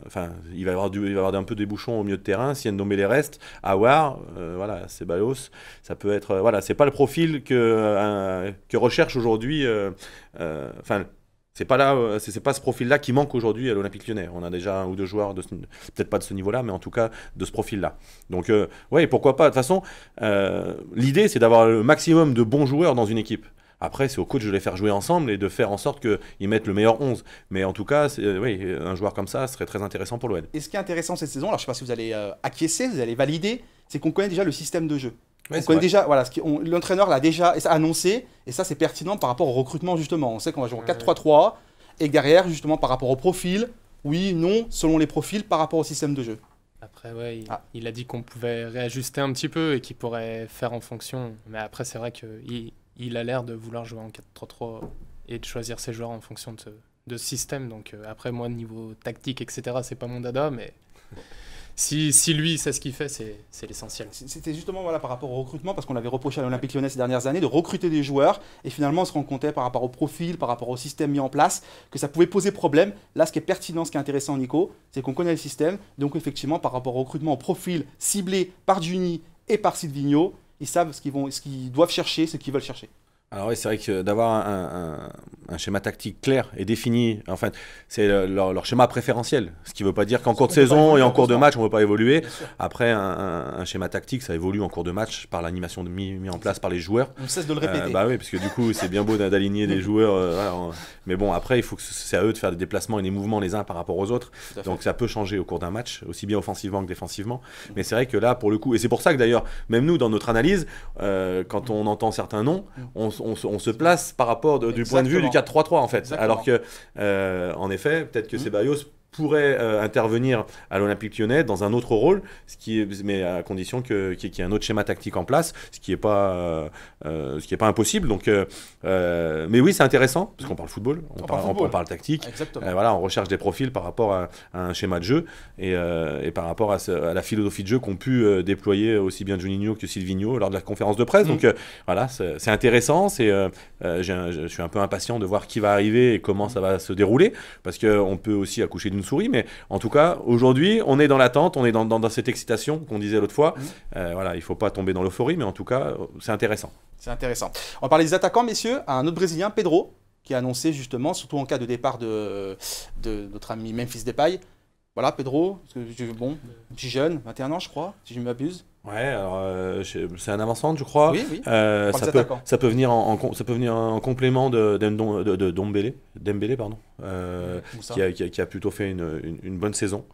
enfin, il va y avoir, il va avoir un peu des bouchons au milieu de terrain. Si Ndombele reste, Awar, euh, voilà, c'est Balos. Ça peut être, voilà, c'est pas le profil que, que recherche aujourd'hui. Enfin, c'est pas là, euh, c'est pas ce profil-là qui manque aujourd'hui à l'Olympique Lyonnais. On a déjà un ou deux joueurs de peut-être pas de ce niveau-là, mais en tout cas de ce profil-là. Donc oui, euh, ouais, pourquoi pas. De toute façon, euh, l'idée c'est d'avoir le maximum de bons joueurs dans une équipe. Après, c'est au coach de les faire jouer ensemble et de faire en sorte qu'ils mettent le meilleur 11. Mais en tout cas, oui, un joueur comme ça serait très intéressant pour l'OL. Et ce qui est intéressant cette saison, alors je ne sais pas si vous allez acquiescer, vous allez valider, c'est qu'on connaît déjà le système de jeu déjà, voilà, l'entraîneur l'a déjà annoncé, et ça c'est pertinent par rapport au recrutement justement. On sait qu'on va jouer en 4-3-3, et derrière justement par rapport au profil, oui, non, selon les profils, par rapport au système de jeu. Après, ouais, ah. il, a dit qu'on pouvait réajuster un petit peu et qu'il pourrait faire en fonction. Mais après, c'est vrai qu'il il a l'air de vouloir jouer en 4-3-3 et de choisir ses joueurs en fonction de ce, système. Donc euh, après, moi, niveau tactique, etc., c'est pas mon dada, mais si, lui sait ce qu'il fait, c'est l'essentiel. C'était justement voilà, par rapport au recrutement, parce qu'on avait reproché à l'Olympique lyonnais ces dernières années de recruter des joueurs, et finalement on se rend comptait eh, par rapport au profil, par rapport au système mis en place, que ça pouvait poser problème. Là, ce qui est pertinent, ce qui est intéressant, Nico, c'est qu'on connaît le système, donc effectivement, par rapport au recrutement, au profil ciblé par Juni et par Sylvigno, ils savent ce qu'ils qu'ils doivent chercher, ce qu'ils veulent chercher. Alors oui, c'est vrai que d'avoir un, schéma tactique clair et défini, en fait, c'est leur, schéma préférentiel. Ce qui ne veut pas dire qu'en cours de saison et en cours de match, on ne peut pas évoluer. Après, un, schéma tactique, ça évolue en cours de match par l'animation mise mis en place par les joueurs. On cesse de le répéter. Euh, bah oui, parce que du coup, c'est bien beau d'aligner des joueurs. Euh, mais bon, après, il faut que c'est à eux de faire des déplacements et des mouvements les uns par rapport aux autres. Donc ça peut changer au cours d'un match, aussi bien offensivement que défensivement. Mais c'est vrai que là, pour le coup, et c'est pour ça que d'ailleurs, même nous, dans notre analyse, euh, quand on entend certains noms, mm. on on, se place par rapport du point de vue du 4-3-3 en fait. Alors que, euh, en effet, peut-être que c'est mmh. Ceballos pourrait euh, intervenir à l'Olympique lyonnais dans un autre rôle, ce qui est, mais à condition qu'il y ait un autre schéma tactique en place, ce qui n'est pas, euh, euh, ce qui pas impossible. Donc, mais oui, c'est intéressant, parce qu'on parle football, on, parle, On, tactique, voilà, on recherche des profils par rapport à, un schéma de jeu et, par rapport à, la philosophie de jeu qu'ont pu déployer aussi bien Juninho que Silvino lors de la conférence de presse. Mm. Donc voilà, c'est intéressant, c'est, je suis un peu impatient de voir qui va arriver et comment ça va se dérouler, parce qu'on peut aussi accoucher d'une souris, mais en tout cas, aujourd'hui, on est dans l'attente, on est dans, cette excitation qu'on disait l'autre fois. Mm. Euh, voilà, il faut pas tomber dans l'euphorie, mais en tout cas, euh, c'est intéressant. C'est intéressant. On parler des attaquants, messieurs, un autre Brésilien, Pedro, qui a annoncé justement, surtout en cas de départ de, de notre ami Memphis Depay. Voilà, Pedro, ce que, bon, petit jeune, 21 ans, je crois, si je m'abuse. Ouais, alors euh, c'est un avancement, je crois. Euh, ça, peut, venir en, ça peut venir en complément de, de, Dembélé, pardon, euh, qui, a, plutôt fait une, bonne saison,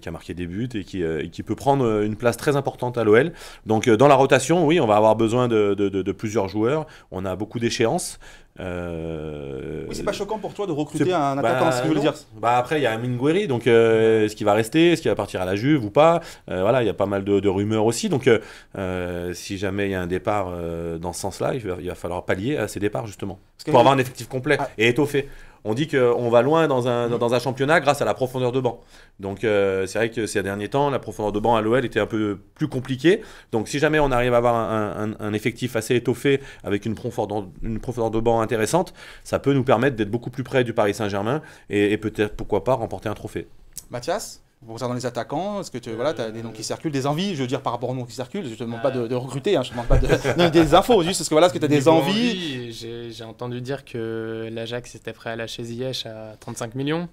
qui a marqué des buts et qui, et qui, peut prendre une place très importante à l'OL. Donc dans la rotation, oui, on va avoir besoin de, plusieurs joueurs. On a beaucoup d'échéances. Euh... Oui, c'est pas choquant pour toi de recruter un attaquant, veux dire. Bah après, il y a Amin donc euh, est-ce qu'il va rester Est-ce qu'il va partir à la Juve ou pas euh, Voilà, il y a pas mal de, de rumeurs aussi. Donc, euh, si jamais il y a un départ dans ce sens-là, il, il va, falloir pallier à ces départs, justement, pour avoir un effectif complet ah. et étoffé on dit qu'on va loin mm. dans un, championnat grâce à la profondeur de banc. Donc euh, c'est vrai que ces derniers temps, la profondeur de banc à l'OL était un peu plus compliquée. Donc si jamais on arrive à avoir un, effectif assez étoffé avec une profondeur, de banc intéressante, ça peut nous permettre d'être beaucoup plus près du Paris Saint-Germain et, et peut-être pourquoi pas remporter un trophée. Mathias dans les attaquants, est-ce que tu voilà, as des noms qui circulent, des envies, je veux dire, par rapport aux noms qui circulent, je ne te demande pas de, recruter, hein, je ne demande pas des infos, juste est-ce que voilà, ce que tu as des envies, J'ai entendu dire que l'Ajax était prêt à lâcher Ziyech à 35 millions.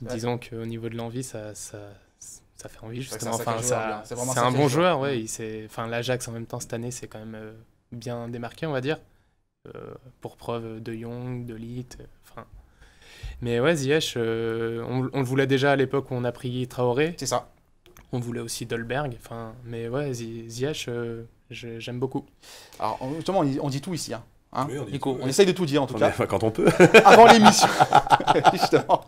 disons Disons qu'au niveau de l'envie, ça, ça, ça, fait envie, justement. Enfin, c'est un bon joueur, ouais. Il enfin, L'Ajax, en même temps, cette année, c'est quand même euh, bien démarqué, on va dire. Euh, pour preuve de young, de lit. Euh, enfin... Mais ouais, Ziyech, euh, on, on, le voulait déjà à l'époque où on a pris Traoré. C'est ça. On voulait aussi Dolberg. Enfin, mais ouais, Ziyech, euh, j'aime beaucoup. Alors justement, on dit, on dit tout ici. Hein. hein on, Nico, on essaye de tout dire en tout cas. Quand on peut. Avant l'émission. Justement.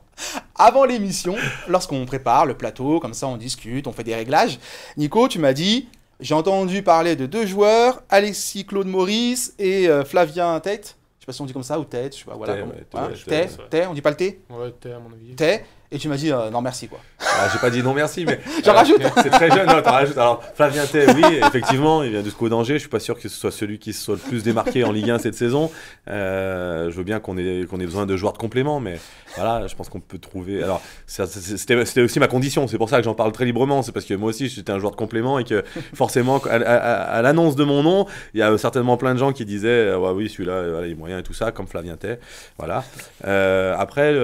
Avant l'émission, lorsqu'on prépare le plateau, comme ça on discute, on fait des réglages. Nico, tu m'as dit, j'ai entendu parler de deux joueurs, Alexis Claude Maurice et euh, Flavien Tate sais pas si on dit comme ça, ou tête, je sais pas, voilà. Thé, ouais, hein, on dit pas le thé Ouais, thé à mon avis. Thé, et tu m'as dit euh, non merci quoi. Ah, j'ai pas dit non merci, mais. J'en rajoute C'est très jeune, non, hein, t'en rajoutes. Alors, Flavien Tay, oui, effectivement, il vient du SCO d'Angers. Je suis pas sûr que ce soit celui qui se soit le plus démarqué en Ligue 1 cette saison. Euh, je veux bien qu'on ait, qu'on ait besoin de joueurs de complément, mais voilà, je pense qu'on peut trouver. Alors, c'était, aussi ma condition, c'est pour ça que j'en parle très librement. C'est parce que moi aussi, j'étais un joueur de complément et que forcément, à, l'annonce de mon nom, il y a certainement plein de gens qui disaient euh, ouais, oui, celui-là, voilà, il est moyen et tout ça, comme Flavien Tay. Voilà. après,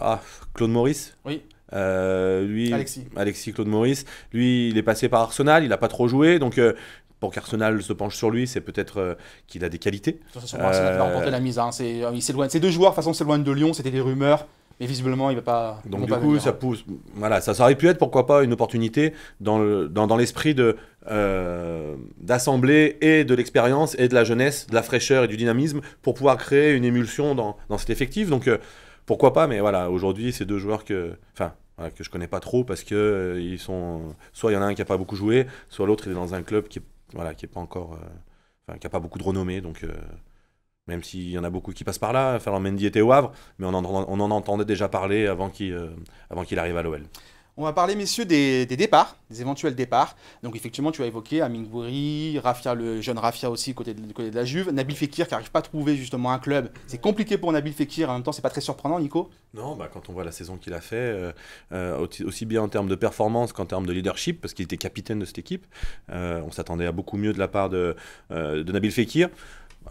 ah Claude Maurice Oui. Euh, lui, Alexis. Claude Maurice. Lui, il est passé par Arsenal, il n'a pas trop joué. Donc, euh, pour qu'Arsenal se penche sur lui, c'est peut-être euh, qu'il a des qualités. De toute façon, Arsenal la mise. Hein. C'est, Ces deux joueurs, de toute façon, s'éloignent de Lyon, c'était des rumeurs. Mais visiblement, il ne va pas. Donc, du coup, ça pousse. Voilà, ça, aurait pu être, pourquoi pas, une opportunité dans, dans, l'esprit de, d'assembler et de l'expérience et de la jeunesse, de la fraîcheur et du dynamisme pour pouvoir créer une émulsion dans, cet effectif. Donc, pourquoi pas, mais voilà, aujourd'hui, c'est deux joueurs que, enfin, ne que je connais pas trop parce que euh, ils sont, soit il y en a un qui a pas beaucoup joué, soit l'autre il est dans un club qui, n'a voilà, qui est pas encore, euh, qui a pas beaucoup de renommée, donc. Euh, même s'il y en a beaucoup qui passent par là, Fernand Mendy était au Havre, mais on en, entendait déjà parler avant qu'il arrive à l'OL. On va parler, messieurs, des, départs, des éventuels départs. Donc, effectivement, tu as évoqué Amin Bouri, Rafia, le jeune Rafia aussi, côté de, la Juve. Nabil Fekir, qui n'arrive pas à trouver justement un club. C'est compliqué pour Nabil Fekir. En même temps, c'est pas très surprenant, Nico Non, bah, quand on voit la saison qu'il a fait, euh, euh, aussi bien en termes de performance qu'en termes de leadership, parce qu'il était capitaine de cette équipe, euh, on s'attendait à beaucoup mieux de la part de, de Nabil Fekir.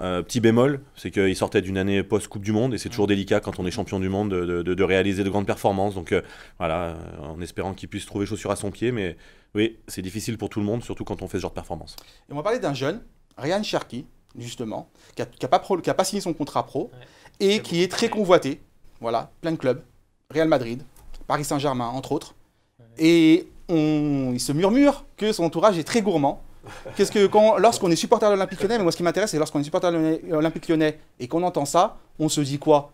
Euh, petit bémol, c'est qu'il sortait d'une année post-Coupe du Monde et c'est toujours délicat quand on est champion du monde de, réaliser de grandes performances. Donc euh, voilà, euh, en espérant qu'il puisse trouver chaussure à son pied, mais oui, c'est difficile pour tout le monde, surtout quand on fait ce genre de performance. Et on va parler d'un jeune, Ryan Cherki, justement, qui n'a pas, signé son contrat pro et qui est très convoité. Voilà, plein de clubs, Real Madrid, Paris Saint-Germain, entre autres. Et on, il se murmure que son entourage est très gourmand Qu'est-ce que lorsqu'on est supporter de l'Olympique Lyonnais, mais moi ce qui m'intéresse c'est lorsqu'on est supporter de l'Olympique Lyonnais et qu'on entend ça, on se dit quoi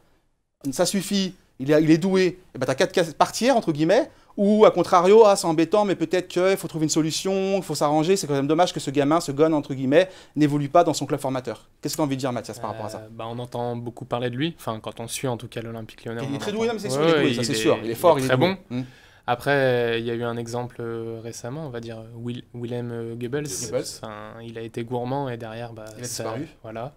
Ça suffit, il est, doué. Et eh ben t'as quatre parties entre guillemets. Ou à contrario, ah, c'est embêtant, mais peut-être qu'il faut trouver une solution, il faut s'arranger. C'est quand même dommage que ce gamin, ce gonne, entre guillemets, n'évolue pas dans son club formateur. Qu'est-ce que tu envie de dire, Mathias, par rapport à ça euh, bah, On entend beaucoup parler de lui, enfin, quand on suit en tout cas l'Olympique lyonnais. Il est très doué, c'est sûr, il est fort, il est, très bon. Mmh. Après, il y a eu un exemple euh, récemment, on va dire Willem euh, Goebbels. il a été gourmand et derrière, bah, il a disparu. Voilà.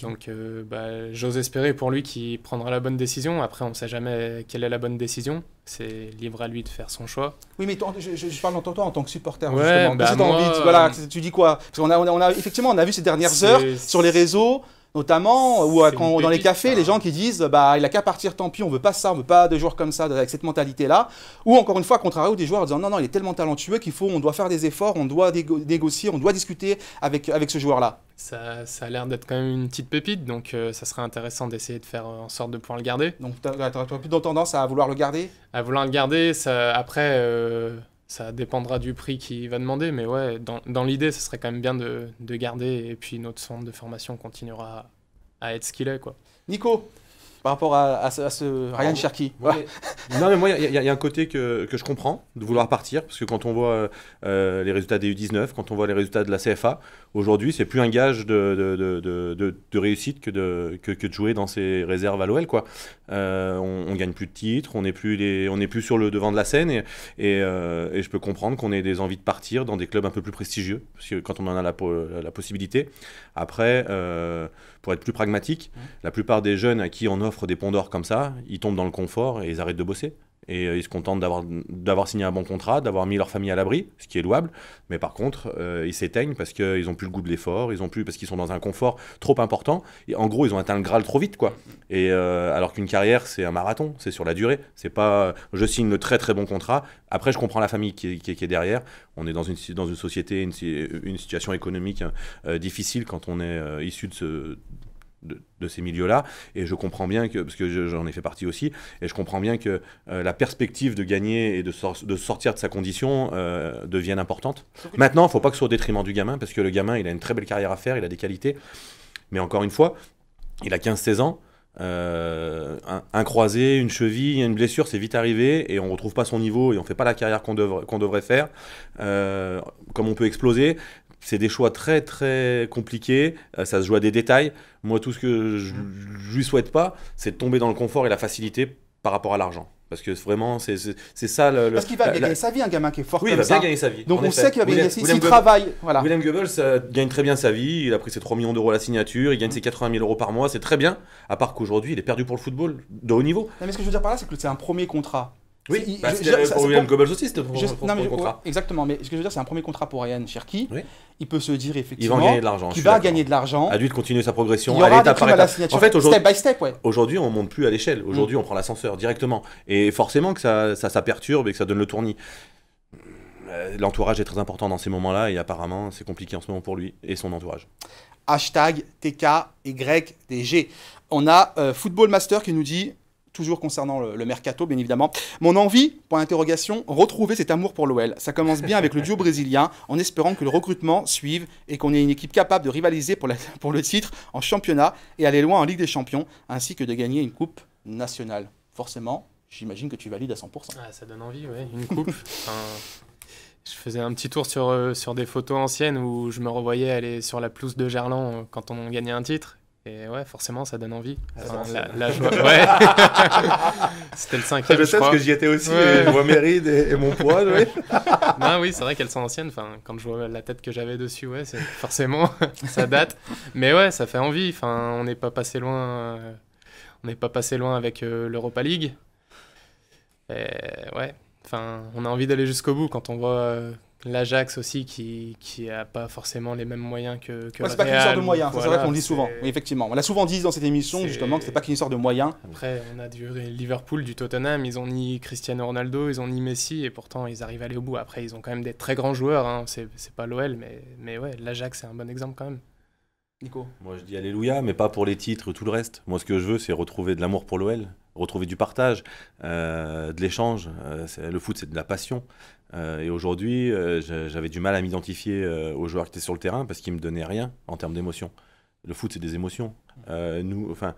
Donc, euh, bah, j'ose espérer pour lui qu'il prendra la bonne décision. Après, on ne sait jamais quelle est la bonne décision. C'est libre à lui de faire son choix. Oui, mais je, parle en tant, toi en tant que supporter. Bah, tu, voilà, tu dis quoi Parce qu'on a, on a, effectivement, on a vu ces dernières heures sur les réseaux. Notamment, euh, ou euh, dans les cafés, les gens qui disent bah, il a qu'à partir, tant pis, on veut pas ça, on veut pas de joueurs comme ça, avec cette mentalité-là. Ou encore une fois, contrario, des joueurs disant non, non, il est tellement talentueux qu'il faut, on doit faire des efforts, on doit négocier, on doit discuter avec, avec ce joueur-là. Ça, a l'air d'être quand même une petite pépite, donc euh, ça serait intéressant d'essayer de faire en sorte de pouvoir le garder. Donc tu as, plus tendance à vouloir le garder À vouloir le garder, ça, après, ça dépendra du prix qu'il va demander, mais ouais, dans, dans l'idée, ce serait quand même bien de, de, garder, et puis notre centre de formation continuera à être ce qu'il est, quoi. Nico, par rapport à, à, ce, Ryan Cherky. non, mais moi, il y, a un côté que, que, je comprends de vouloir partir, parce que quand on voit euh, euh, les résultats des U19, quand on voit les résultats de la CFA, aujourd'hui, c'est plus un gage de, de, de, réussite que de, que, de jouer dans ces réserves à l'OL. Quoi. Euh, on, on, gagne plus de titres, on n'est plus, on plus sur le devant de la scène, et, et, je peux comprendre qu'on ait des envies de partir dans des clubs un peu plus prestigieux, parce que quand on en a la, la possibilité. Après, pour être plus pragmatique, mmh. la plupart des jeunes à qui on offre des ponts d'or comme ça, ils tombent dans le confort et ils arrêtent de bosser. Et euh, ils se contentent d'avoir signé un bon contrat, d'avoir mis leur famille à l'abri, ce qui est louable. Mais par contre, euh, ils s'éteignent parce qu'ils n'ont plus le goût de l'effort, ils plus parce qu'ils sont dans un confort trop important. Et en gros, ils ont atteint le Graal trop vite, quoi. Et euh, alors qu'une carrière, c'est un marathon, c'est sur la durée. C'est pas, je signe le très très bon contrat. Après, je comprends la famille qui est, derrière. On est dans une dans une société, une situation économique difficile quand on est issu de ce de, ces milieux-là. Et je comprends bien que, parce que j'en ai fait partie aussi, et je comprends bien que euh, la perspective de gagner et de, sortir de sa condition euh, devienne importante. Maintenant, il ne faut pas que ce soit au détriment du gamin, parce que le gamin, il a une très belle carrière à faire, il a des qualités. Mais encore une fois, il a 15-16 ans. Euh, un, croisé, une cheville, une blessure, c'est vite arrivé et on ne retrouve pas son niveau et on ne fait pas la carrière qu'on devrait, devrait faire, comme on peut exploser c'est des choix très très compliqués, euh, ça se joue à des détails. Moi, tout ce que je, ne mm. lui souhaite pas, c'est de tomber dans le confort et la facilité par rapport à l'argent. Parce que vraiment, c'est ça le. Parce qu'il va gagner sa vie, un gamin qui est fort. Oui, il va gagner sa vie. Donc on sait qu'il va gagner sa vie travaille. William Goebbels euh, gagne très bien sa vie. Il a pris ses 3 millions d'euros à la signature. Il gagne mm. ses 80 000 euros par mois. C'est très bien. À part qu'aujourd'hui, il est perdu pour le football de haut niveau. mais ce que je veux dire par là, c'est que c'est un premier contrat. Oui, bah, pour Goebbels aussi, c'était pour, le contrat. exactement, mais ce que je veux dire, c'est un premier contrat pour Ryan Cherky. Il peut se dire effectivement tu va gagner de l'argent. Il va de continuer sa progression. Il y aura des à la signature, en fait, step by step. Ouais. Aujourd'hui, on monte plus à l'échelle. Mm. Aujourd'hui, on prend l'ascenseur directement. Et forcément que ça, ça, perturbe et que ça donne le tournis euh, l'entourage est très important dans ces moments-là et apparemment c'est compliqué en ce moment pour lui et son entourage. Hashtag TKYDG. On a euh, Football Master qui nous dit toujours concernant le, mercato, bien évidemment. Mon envie, point d'interrogation, retrouver cet amour pour l'OL. Ça commence bien avec le duo brésilien, en espérant que le recrutement suive et qu'on ait une équipe capable de rivaliser pour, la, pour le titre en championnat et aller loin en Ligue des Champions, ainsi que de gagner une coupe nationale. Forcément, j'imagine que tu valides à 100%. Ah, ça donne envie, oui, Une coupe. je faisais un petit tour sur, euh, sur des photos anciennes où je me revoyais aller sur la pelouse de Gerland euh, quand on gagnait un titre. Et ouais, forcément, ça donne envie. Ah, la, joie. Ouais. C'était le cinquième. Je sais parce que j'y étais aussi. Ouais. Et je vois mes rides et, mon poids. Ouais. oui, c'est vrai qu'elles sont anciennes. Enfin, quand je vois la tête que j'avais dessus, ouais, forcément, ça date. Mais ouais, ça fait envie. Enfin, on n'est pas passé loin. Euh, on n'est pas passé loin avec euh, l'Europa League. Et ouais. Enfin, on a envie d'aller jusqu'au bout quand on voit euh, L'Ajax aussi, qui n'a pas forcément les mêmes moyens que, que C'est pas qu'une histoire de moyens, c'est vrai qu'on le dit souvent. effectivement. On l'a souvent dit dans cette émission, justement, que c'est pas qu'une histoire de moyens. Après, on a du Liverpool, du Tottenham, ils ont ni Cristiano Ronaldo, ils ont ni Messi, et pourtant ils arrivent à aller au bout. Après, ils ont quand même des très grands joueurs, hein. c'est pas l'OL, mais, mais ouais, l'Ajax, c'est un bon exemple quand même. Nico Moi, je dis Alléluia, mais pas pour les titres, tout le reste. Moi, ce que je veux, c'est retrouver de l'amour pour l'OL retrouver du partage, euh, de l'échange. Euh, le foot, c'est de la passion. Euh, et aujourd'hui, euh, j'avais du mal à m'identifier euh, aux joueurs qui étaient sur le terrain parce qu'ils me donnaient rien en termes d'émotions. Le foot, c'est des émotions. nous, enfin,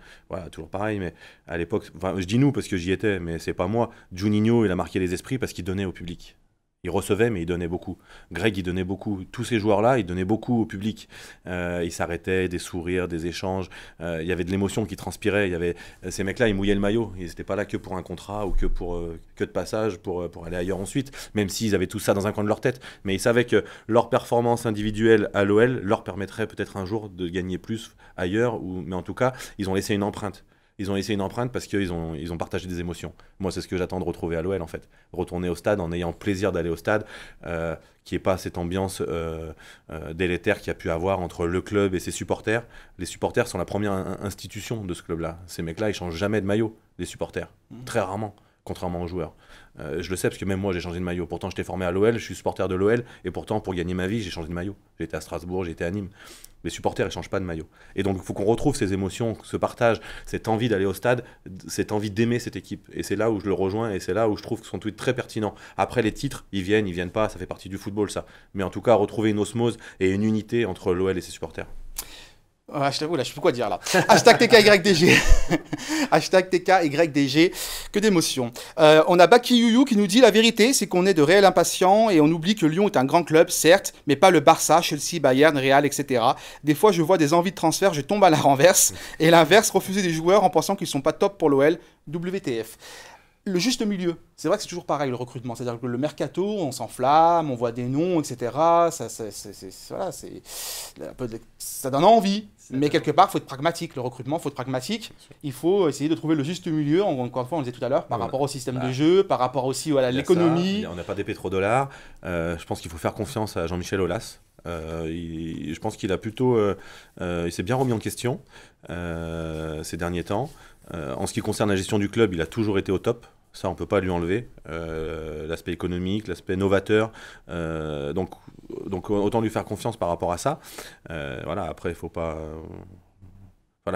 toujours pareil, mais à l'époque, je dis nous parce que j'y étais, mais c'est pas moi. Juninho, il a marqué les esprits parce qu'il donnait au public. Il recevait, mais il donnait beaucoup. Greg, il donnait beaucoup. Tous ces joueurs-là, ils donnaient beaucoup au public. Euh, ils s'arrêtaient, des sourires, des échanges. Euh, il y avait de l'émotion qui transpirait. Il y avait euh, ces mecs-là, ils mouillaient le maillot. Ils n'étaient pas là que pour un contrat ou que pour que de passage pour, pour aller ailleurs ensuite. Même s'ils avaient tout ça dans un coin de leur tête, mais ils savaient que leur performance individuelle à l'OL leur permettrait peut-être un jour de gagner plus ailleurs. mais en tout cas, ils ont laissé une empreinte ils ont laissé une empreinte parce qu'ils ont, ils ont partagé des émotions. Moi, c'est ce que j'attends de retrouver à l'OL, en fait. Retourner au stade en ayant plaisir d'aller au stade, euh, qui n'y pas cette ambiance euh, euh, délétère qu'il y a pu avoir entre le club et ses supporters. Les supporters sont la première institution de ce club-là. Ces mecs-là, ils changent jamais de maillot, les supporters. Mmh. Très rarement, contrairement aux joueurs. Euh, je le sais parce que même moi j'ai changé de maillot. Pourtant j'étais formé à l'OL, je suis supporter de l'OL et pourtant pour gagner ma vie j'ai changé de maillot. J'étais à Strasbourg, j'étais à Nîmes. Les supporters ils changent pas de maillot. Et donc il faut qu'on retrouve ces émotions, ce partage, cette envie d'aller au stade, cette envie d'aimer cette équipe. Et c'est là où je le rejoins et c'est là où je trouve que son tweet très pertinent. Après les titres, ils viennent, ils viennent pas, ça fait partie du football ça. Mais en tout cas retrouver une osmose et une unité entre l'OL et ses supporters. Ah, Oula, je sais plus quoi dire là. Hashtag TKYDG. Hashtag TKYDG. Que d'émotion. Euh, on a Baki qui nous dit la vérité, c'est qu'on est de réels impatients et on oublie que Lyon est un grand club, certes, mais pas le Barça, Chelsea, Bayern, Real, etc. Des fois, je vois des envies de transfert, je tombe à la renverse. Et l'inverse, refuser des joueurs en pensant qu'ils sont pas top pour l'OL. WTF le juste milieu. C'est vrai que c'est toujours pareil le recrutement. C'est-à-dire que le mercato, on s'enflamme, on voit des noms, etc. Ça, ça, ça, ça donne envie. Mais quelque part, il faut être pragmatique. Le recrutement, il faut être pragmatique. Il faut essayer de trouver le juste milieu, encore une fois, on le disait tout à l'heure, par rapport au système de bah. jeu, par rapport aussi à l'économie. On n'a pas des pétrodollars. Euh, je pense qu'il faut faire confiance à Jean-Michel Aulas. Euh, je pense qu'il a plutôt, euh, il s'est bien remis en question ces derniers temps. en ce qui concerne la gestion du club, il a toujours été au top. Ça, on ne peut pas lui enlever. Euh, l'aspect économique, l'aspect novateur. Euh, donc, donc, autant lui faire confiance par rapport à ça. Euh, voilà, après, il ne faut pas.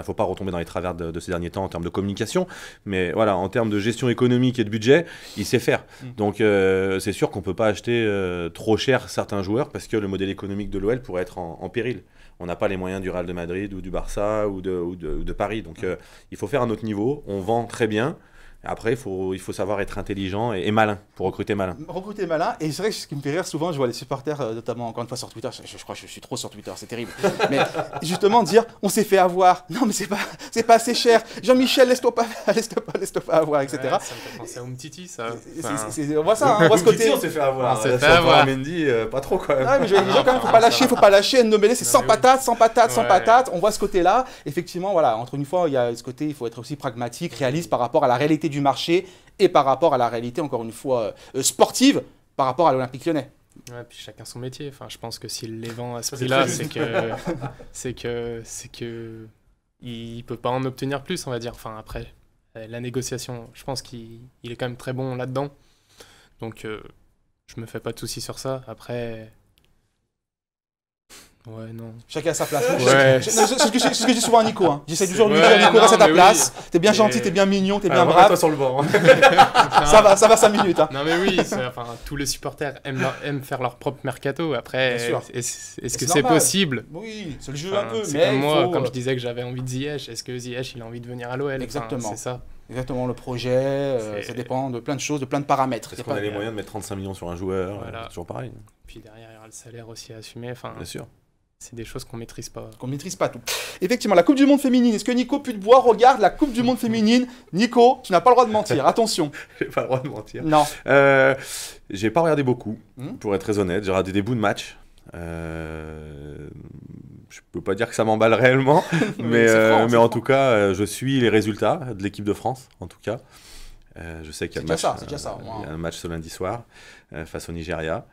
faut pas retomber dans les travers de, ces derniers temps en termes de communication, mais voilà, en termes de gestion économique et de budget, il sait faire. Mm. Donc c'est sûr qu'on ne peut pas acheter trop cher certains joueurs parce que le modèle économique de l'OL pourrait être en, péril. On n'a pas les moyens du Real de Madrid ou du Barça ou de, Paris, donc mm. il faut faire un autre niveau. On vend très bien, après, faut, il faut savoir être intelligent et, malin pour recruter malin. Recruter malin, et c'est vrai que ce qui me fait rire souvent, je vois les supporters, euh, notamment encore une fois sur Twitter, je, crois que je suis trop sur Twitter, c'est terrible. mais justement, dire on s'est fait avoir, non mais c'est pas, c'est pas assez cher, Jean-Michel, laisse-toi pas, laisse pas, laisse avoir, etc. Ouais, ça me fait à Umtiti, ça. on voit ça, hein, on voit ce côté. on s'est fait avoir, on s'est euh, fait avoir. Euh, pas trop quand même. Non, mais je vais quand même, faut pas ah, lâcher, faut pas lâcher, Ndombele, c'est sans patate, sans patate, sans patate, on voit ce côté-là. Effectivement, voilà, entre une fois, il y a ce côté, il faut être aussi pragmatique, réaliste par rapport à la réalité du marché et par rapport à la réalité, encore une fois, euh, euh, sportive par rapport à l'Olympique lyonnais. puis chacun son métier. Enfin, je pense que s'il les vend à ce prix-là, c'est que, c'est que, c'est que, il peut pas en obtenir plus, on va dire. Enfin, après, euh, la négociation, je pense qu'il est quand même très bon là-dedans. Donc, je me fais pas de soucis sur ça. Après, Ouais, non. Chacun à sa place. C'est ce que je dis souvent à Nico. Hein. J'essaie toujours de lui dire Nico, reste à ta place. T'es bien gentil, t'es bien mignon, t'es ah, bien brave. sur le banc. Hein. ça va, ça va 5 minutes. Hein. Non, mais oui, enfin, tous les supporters aiment, faire leur propre mercato. Après, est-ce que c'est possible Oui, c'est le jeu un peu. Mais moi, comme euh, je disais que j'avais envie de Ziyech, est-ce que Ziyech il a envie de venir à l'OL Exactement. c'est ça. Exactement, le projet, euh, ça dépend de plein de choses, de plein de paramètres. Est-ce qu'on a les moyens de mettre 35 millions sur un joueur Toujours pareil. Puis derrière, il y aura le salaire aussi à assumer. Bien sûr c'est des choses qu'on maîtrise pas. Qu'on maîtrise pas tout. Effectivement, la Coupe du Monde féminine. Est-ce que Nico Putebois regarde la Coupe du Monde féminine Nico, tu n'as pas le droit de mentir. Attention. j'ai pas le droit de mentir. Non. Euh, j'ai pas regardé beaucoup, hmm pour être très honnête. J'ai regardé des bouts de match. Euh, je peux pas dire que ça m'emballe réellement, mais, euh, mais en tout cas, euh, je suis les résultats de l'équipe de France, en tout cas. Euh, je sais qu'il y, y a un match, ce lundi soir face au Nigeria.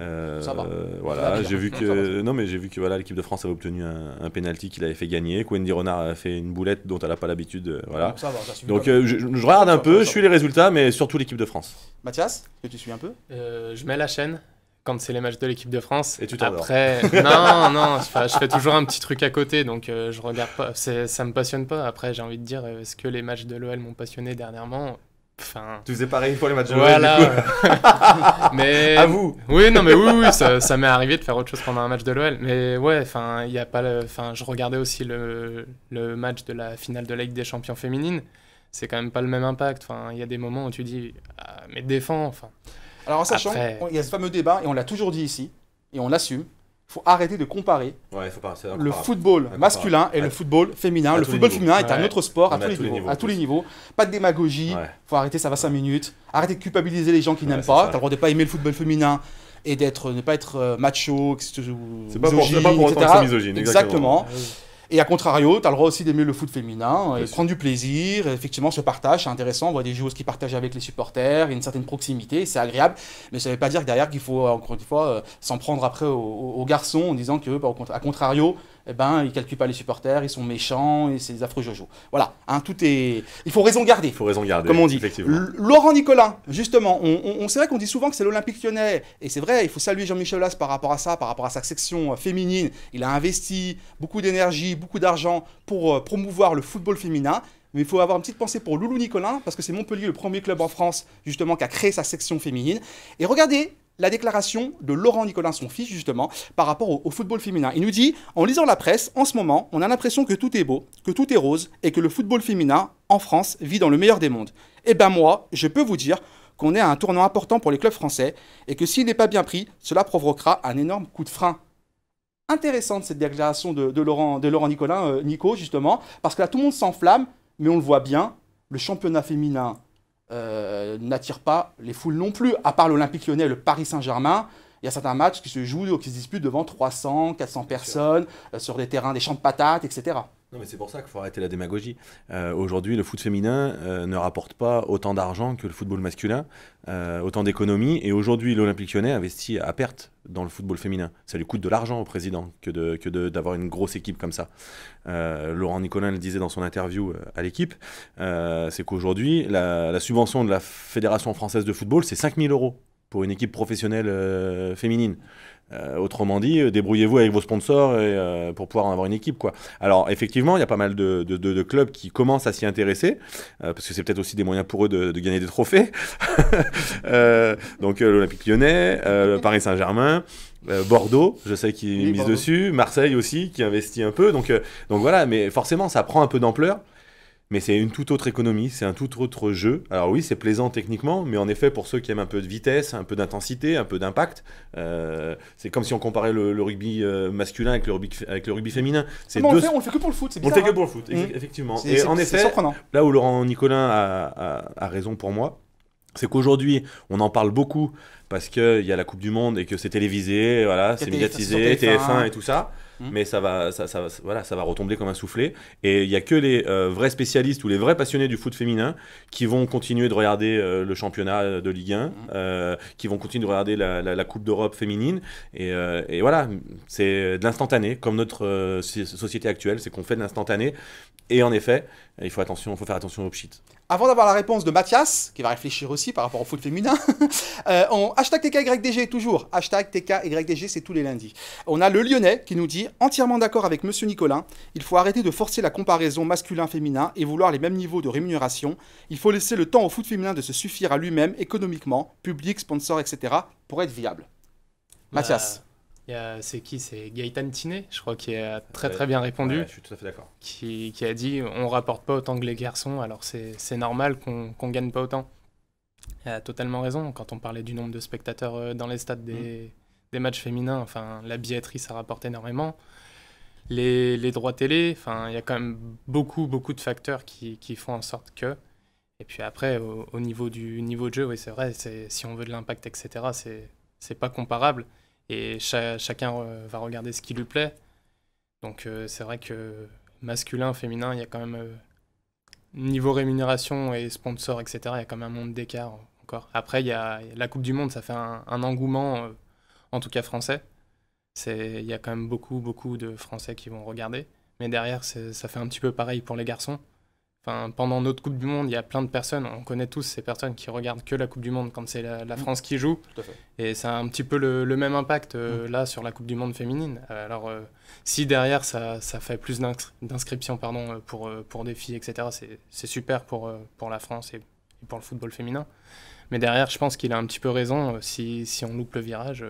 Euh, voilà, j'ai vu que non mais j'ai vu que voilà l'équipe de France avait obtenu un, pénalty penalty qu'il avait fait gagner. Wendy Renard a fait une boulette dont elle n'a pas l'habitude. Euh, voilà. Donc, euh, je, regarde un peu, je suis les résultats, mais surtout l'équipe de France. Mathias, que tu suis un peu Je mets la chaîne quand c'est les matchs de l'équipe de France. Et tu Après, non, non, je, fais, toujours un petit truc à côté, donc je regarde pas. Ça me passionne pas. Après, j'ai envie de dire, est-ce que les matchs de l'OL m'ont passionné dernièrement tu faisais pareil pour les matchs de l'OL. mais... À vous Oui, non, mais oui, ça, m'est arrivé de faire autre chose pendant un match de l'OL. Mais ouais, enfin, il a pas le... enfin, je regardais aussi le, le match de la finale de la Ligue des Champions féminines. C'est quand même pas le même impact. Enfin, il y a des moments où tu dis, ah, mais défends. Enfin. Alors en sachant, il y a ce fameux débat, et on l'a toujours dit ici, et on l'assume, faut arrêter de comparer le football masculin et le football féminin. Le football féminin est un autre sport à, tous les, niveaux, Pas de démagogie, il faut arrêter, ça va 5 minutes. Arrêtez de culpabiliser les gens qui n'aiment pas. Tu as le droit de pas aimer le football féminin et d'être ne pas être euh, macho, misogyne. Exactement. exactement. Ah et à contrario, tu as le droit aussi d'aimer le foot féminin, euh, et prendre du plaisir. Effectivement, se partage, c'est intéressant. On voit des joueuses qui partagent avec les supporters, une certaine proximité, c'est agréable. Mais ça ne veut pas dire derrière qu'il faut, encore une fois, euh, s'en prendre après aux, aux, garçons en disant que, bah, à contrario, eh ben, ils calculent pas les supporters, ils sont méchants, et c'est des affreux jojo. Voilà, hein, tout est... Il faut raison garder. Il faut raison garder, comme on dit. Laurent Nicolas, justement, on, on, c'est vrai qu'on dit souvent que c'est l'Olympique lyonnais, et c'est vrai, il faut saluer Jean-Michel Las par rapport à ça, par rapport à sa section euh, féminine. Il a investi beaucoup d'énergie, beaucoup d'argent pour euh, promouvoir le football féminin. Mais il faut avoir une petite pensée pour Loulou Nicolas, parce que c'est Montpellier, le premier club en France, justement, qui a créé sa section féminine. Et regardez la déclaration de Laurent Nicolas, son fils justement, par rapport au, football féminin. Il nous dit, en lisant la presse, en ce moment, on a l'impression que tout est beau, que tout est rose, et que le football féminin, en France, vit dans le meilleur des mondes. Eh ben moi, je peux vous dire qu'on est à un tournant important pour les clubs français, et que s'il n'est pas bien pris, cela provoquera un énorme coup de frein intéressante cette déclaration de, Laurent, de Nicolin, euh, Nico, justement, parce que là, tout le monde s'enflamme, mais on le voit bien, le championnat féminin n'attirent euh, n'attire pas les foules non plus, à part l'Olympique lyonnais le Paris Saint-Germain. Il y a certains matchs qui se jouent, ou qui se disputent devant 300, 400 personnes, euh, sur des terrains, des champs de patates, etc. Non, mais c'est pour ça qu'il faut arrêter la démagogie. Euh, aujourd'hui, le foot féminin euh, ne rapporte pas autant d'argent que le football masculin, euh, autant d'économies. Et aujourd'hui, l'Olympique lyonnais investit à perte dans le football féminin. Ça lui coûte de l'argent au président que d'avoir de, que une grosse équipe comme ça. Laurent Nicolin le disait dans son interview à l'équipe c'est qu'aujourd'hui, la, la, subvention de la Fédération française de football, c'est 5000 euros pour une équipe professionnelle féminine. Euh, autrement dit, euh, débrouillez-vous avec vos sponsors et, euh, pour pouvoir en avoir une équipe. Quoi. Alors, effectivement, il y a pas mal de, de, de, de clubs qui commencent à s'y intéresser, parce que c'est peut-être aussi des moyens pour eux de, gagner des trophées. donc, l'Olympique lyonnais, Paris Saint-Germain. Bordeaux, je sais qu'ils misent dessus, Marseille aussi, qui investit un peu. Donc, donc voilà, mais forcément, ça prend un peu d'ampleur mais c'est une toute autre économie, c'est un tout autre jeu. Alors oui, c'est plaisant techniquement, mais en effet, pour ceux qui aiment un peu de vitesse, un peu d'intensité, un peu d'impact, euh, c'est comme si on comparait le, rugby euh, masculin avec le rugby, avec le rugby féminin. C'est ah on, fait, on fait que pour le foot, c'est bizarre. On le fait que pour le foot, effectivement. Et en effet, là où Laurent Nicolin a, raison pour moi, c'est qu'aujourd'hui, on en parle beaucoup parce qu'il y a la Coupe du Monde et que c'est télévisé, voilà, c'est médiatisé, TF1 et tout ça. Hmm. mais ça va, ça, ça, voilà, ça va retomber comme un soufflet. Et il n'y a que les euh, vrais spécialistes ou les vrais passionnés du foot féminin qui vont continuer de regarder euh, le championnat de Ligue 1, hmm. euh, qui vont continuer de regarder la, Coupe d'Europe féminine. Et, et voilà, c'est de l'instantané, comme notre société actuelle, c'est qu'on fait de l'instantané, et en effet, il faut, attention, faut faire attention aux cheats. Avant d'avoir la réponse de Mathias, qui va réfléchir aussi par rapport au foot féminin, euh, on, hashtag TKYDG toujours, hashtag TKYDG, c'est tous les lundis. On a le Lyonnais qui nous dit, entièrement d'accord avec Monsieur Nicolin, il faut arrêter de forcer la comparaison masculin-féminin et vouloir les mêmes niveaux de rémunération. Il faut laisser le temps au foot féminin de se suffire à lui-même économiquement, public, sponsor, etc., pour être viable. Mathias. Bah, c'est qui C'est Gaëtan Tinet, je crois, qui a très très bien répondu. je suis tout à fait d'accord. Qui, qui, a dit on rapporte pas autant que les garçons, alors c'est normal qu'on qu'on gagne pas autant. Elle a totalement raison. Quand on parlait du nombre de spectateurs euh, dans les stades des, mm. des matchs féminins, enfin, la billetterie, ça rapporte énormément. Les, les droits télé, enfin, il y a quand même beaucoup, beaucoup de facteurs qui, qui font en sorte que. Et puis après, au, niveau du niveau de jeu, oui, c'est vrai, si on veut de l'impact, etc., c'est pas comparable et chacun euh, va regarder ce qui lui plaît. Donc euh, c'est vrai que masculin, féminin, il y a quand même euh, niveau rémunération et sponsor, etc. Il y a quand même un monde d'écart encore. Après, il y a la Coupe du Monde, ça fait un, engouement, en tout cas français. Il y a quand même beaucoup, beaucoup de Français qui vont regarder. Mais derrière, ça fait un petit peu pareil pour les garçons pendant notre Coupe du Monde, il y a plein de personnes, on connaît tous ces personnes qui regardent que la Coupe du Monde quand c'est la, mm. France qui joue. Et ça a un petit peu le, même impact euh, mm. là sur la Coupe du Monde féminine. Alors, euh, si derrière ça, ça fait plus d'inscriptions pardon, euh, pour, pour des filles, etc., c'est super pour, pour la France et, pour le football féminin. Mais derrière, je pense qu'il a un petit peu raison. Si, si on loupe le virage,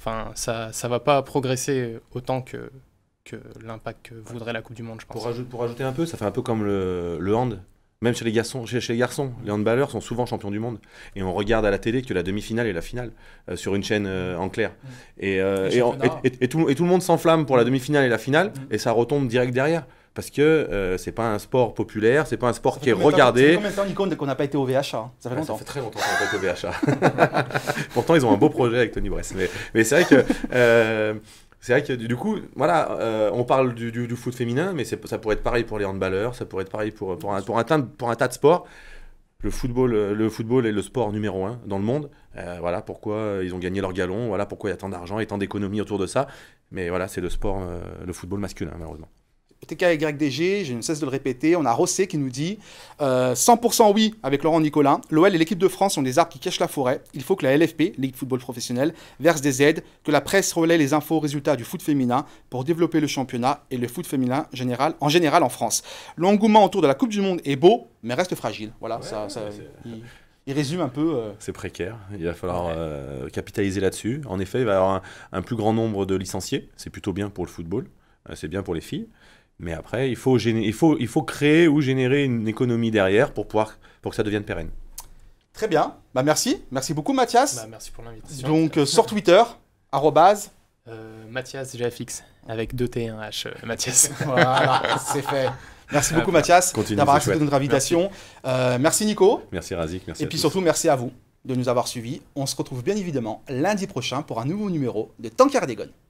enfin, ça ça ne va pas progresser autant que, l'impact que voudrait la Coupe du Monde, je pense. Pour, pour ajouter un peu, ça fait un peu comme le, hand même chez les garçons, chez, les garçons, les handballeurs sont souvent champions du monde. Et on regarde à la télé que la demi-finale et la finale euh, sur une chaîne euh, en clair. Mm. Et, euh, et, tout, le monde s'enflamme pour la mm. demi-finale et la finale, mm. et ça retombe direct derrière. Parce que c'est pas un sport populaire, c'est pas un sport qui est regardé. fait combien de temps, qu'on n'a pas été au VHA Ça fait très longtemps qu'on n'a pas été au VHA. Pourtant, ils ont un beau projet avec Tony Bress. Mais, mais c'est vrai que c'est vrai que du coup, voilà, euh, on parle du, du, foot féminin, mais ça pourrait être pareil pour les handballeurs, ça pourrait être pareil pour, pour, un, pour, un, pour un tas de sports. Le football, euh, le football est le sport numéro un dans le monde. Euh, voilà pourquoi ils ont gagné leur galon, voilà pourquoi il y a tant d'argent et tant d'économies autour de ça. Mais voilà, c'est le sport, le football masculin, malheureusement. TKYDG, je ne cesse de le répéter. On a Rossé qui nous dit 100% euh, oui avec Laurent Nicolas. L'OL et l'équipe de France ont des arbres qui cachent la forêt. Il faut que la LFP, Ligue de football professionnel, verse des aides, que la presse relaie les infos résultats du foot féminin pour développer le championnat et le foot féminin général, en général en France. L'engouement autour de la Coupe du Monde est beau, mais reste fragile. Voilà, ça. il, résume un peu. Euh, c'est précaire. Il va falloir euh, capitaliser là-dessus. En effet, il va y avoir un plus grand nombre de licenciés. C'est plutôt bien pour le football c'est bien pour les filles. Mais après, il faut, il faut, il faut créer ou générer une économie derrière pour, pouvoir, pour que ça devienne pérenne. Très bien. Bah, merci. Merci beaucoup, Mathias. Bah, merci pour l'invitation. Donc, euh, sur Twitter, arrobase. Euh, Mathias GFX, avec 2 T 1 H, euh, Mathias. voilà, c'est fait. Merci beaucoup, Mathias, d'avoir accepté notre invitation. Merci. merci, Nico. Merci, Razik. Et puis surtout, merci à vous de nous avoir suivis. On se retrouve bien évidemment lundi prochain pour un nouveau numéro de Dégone.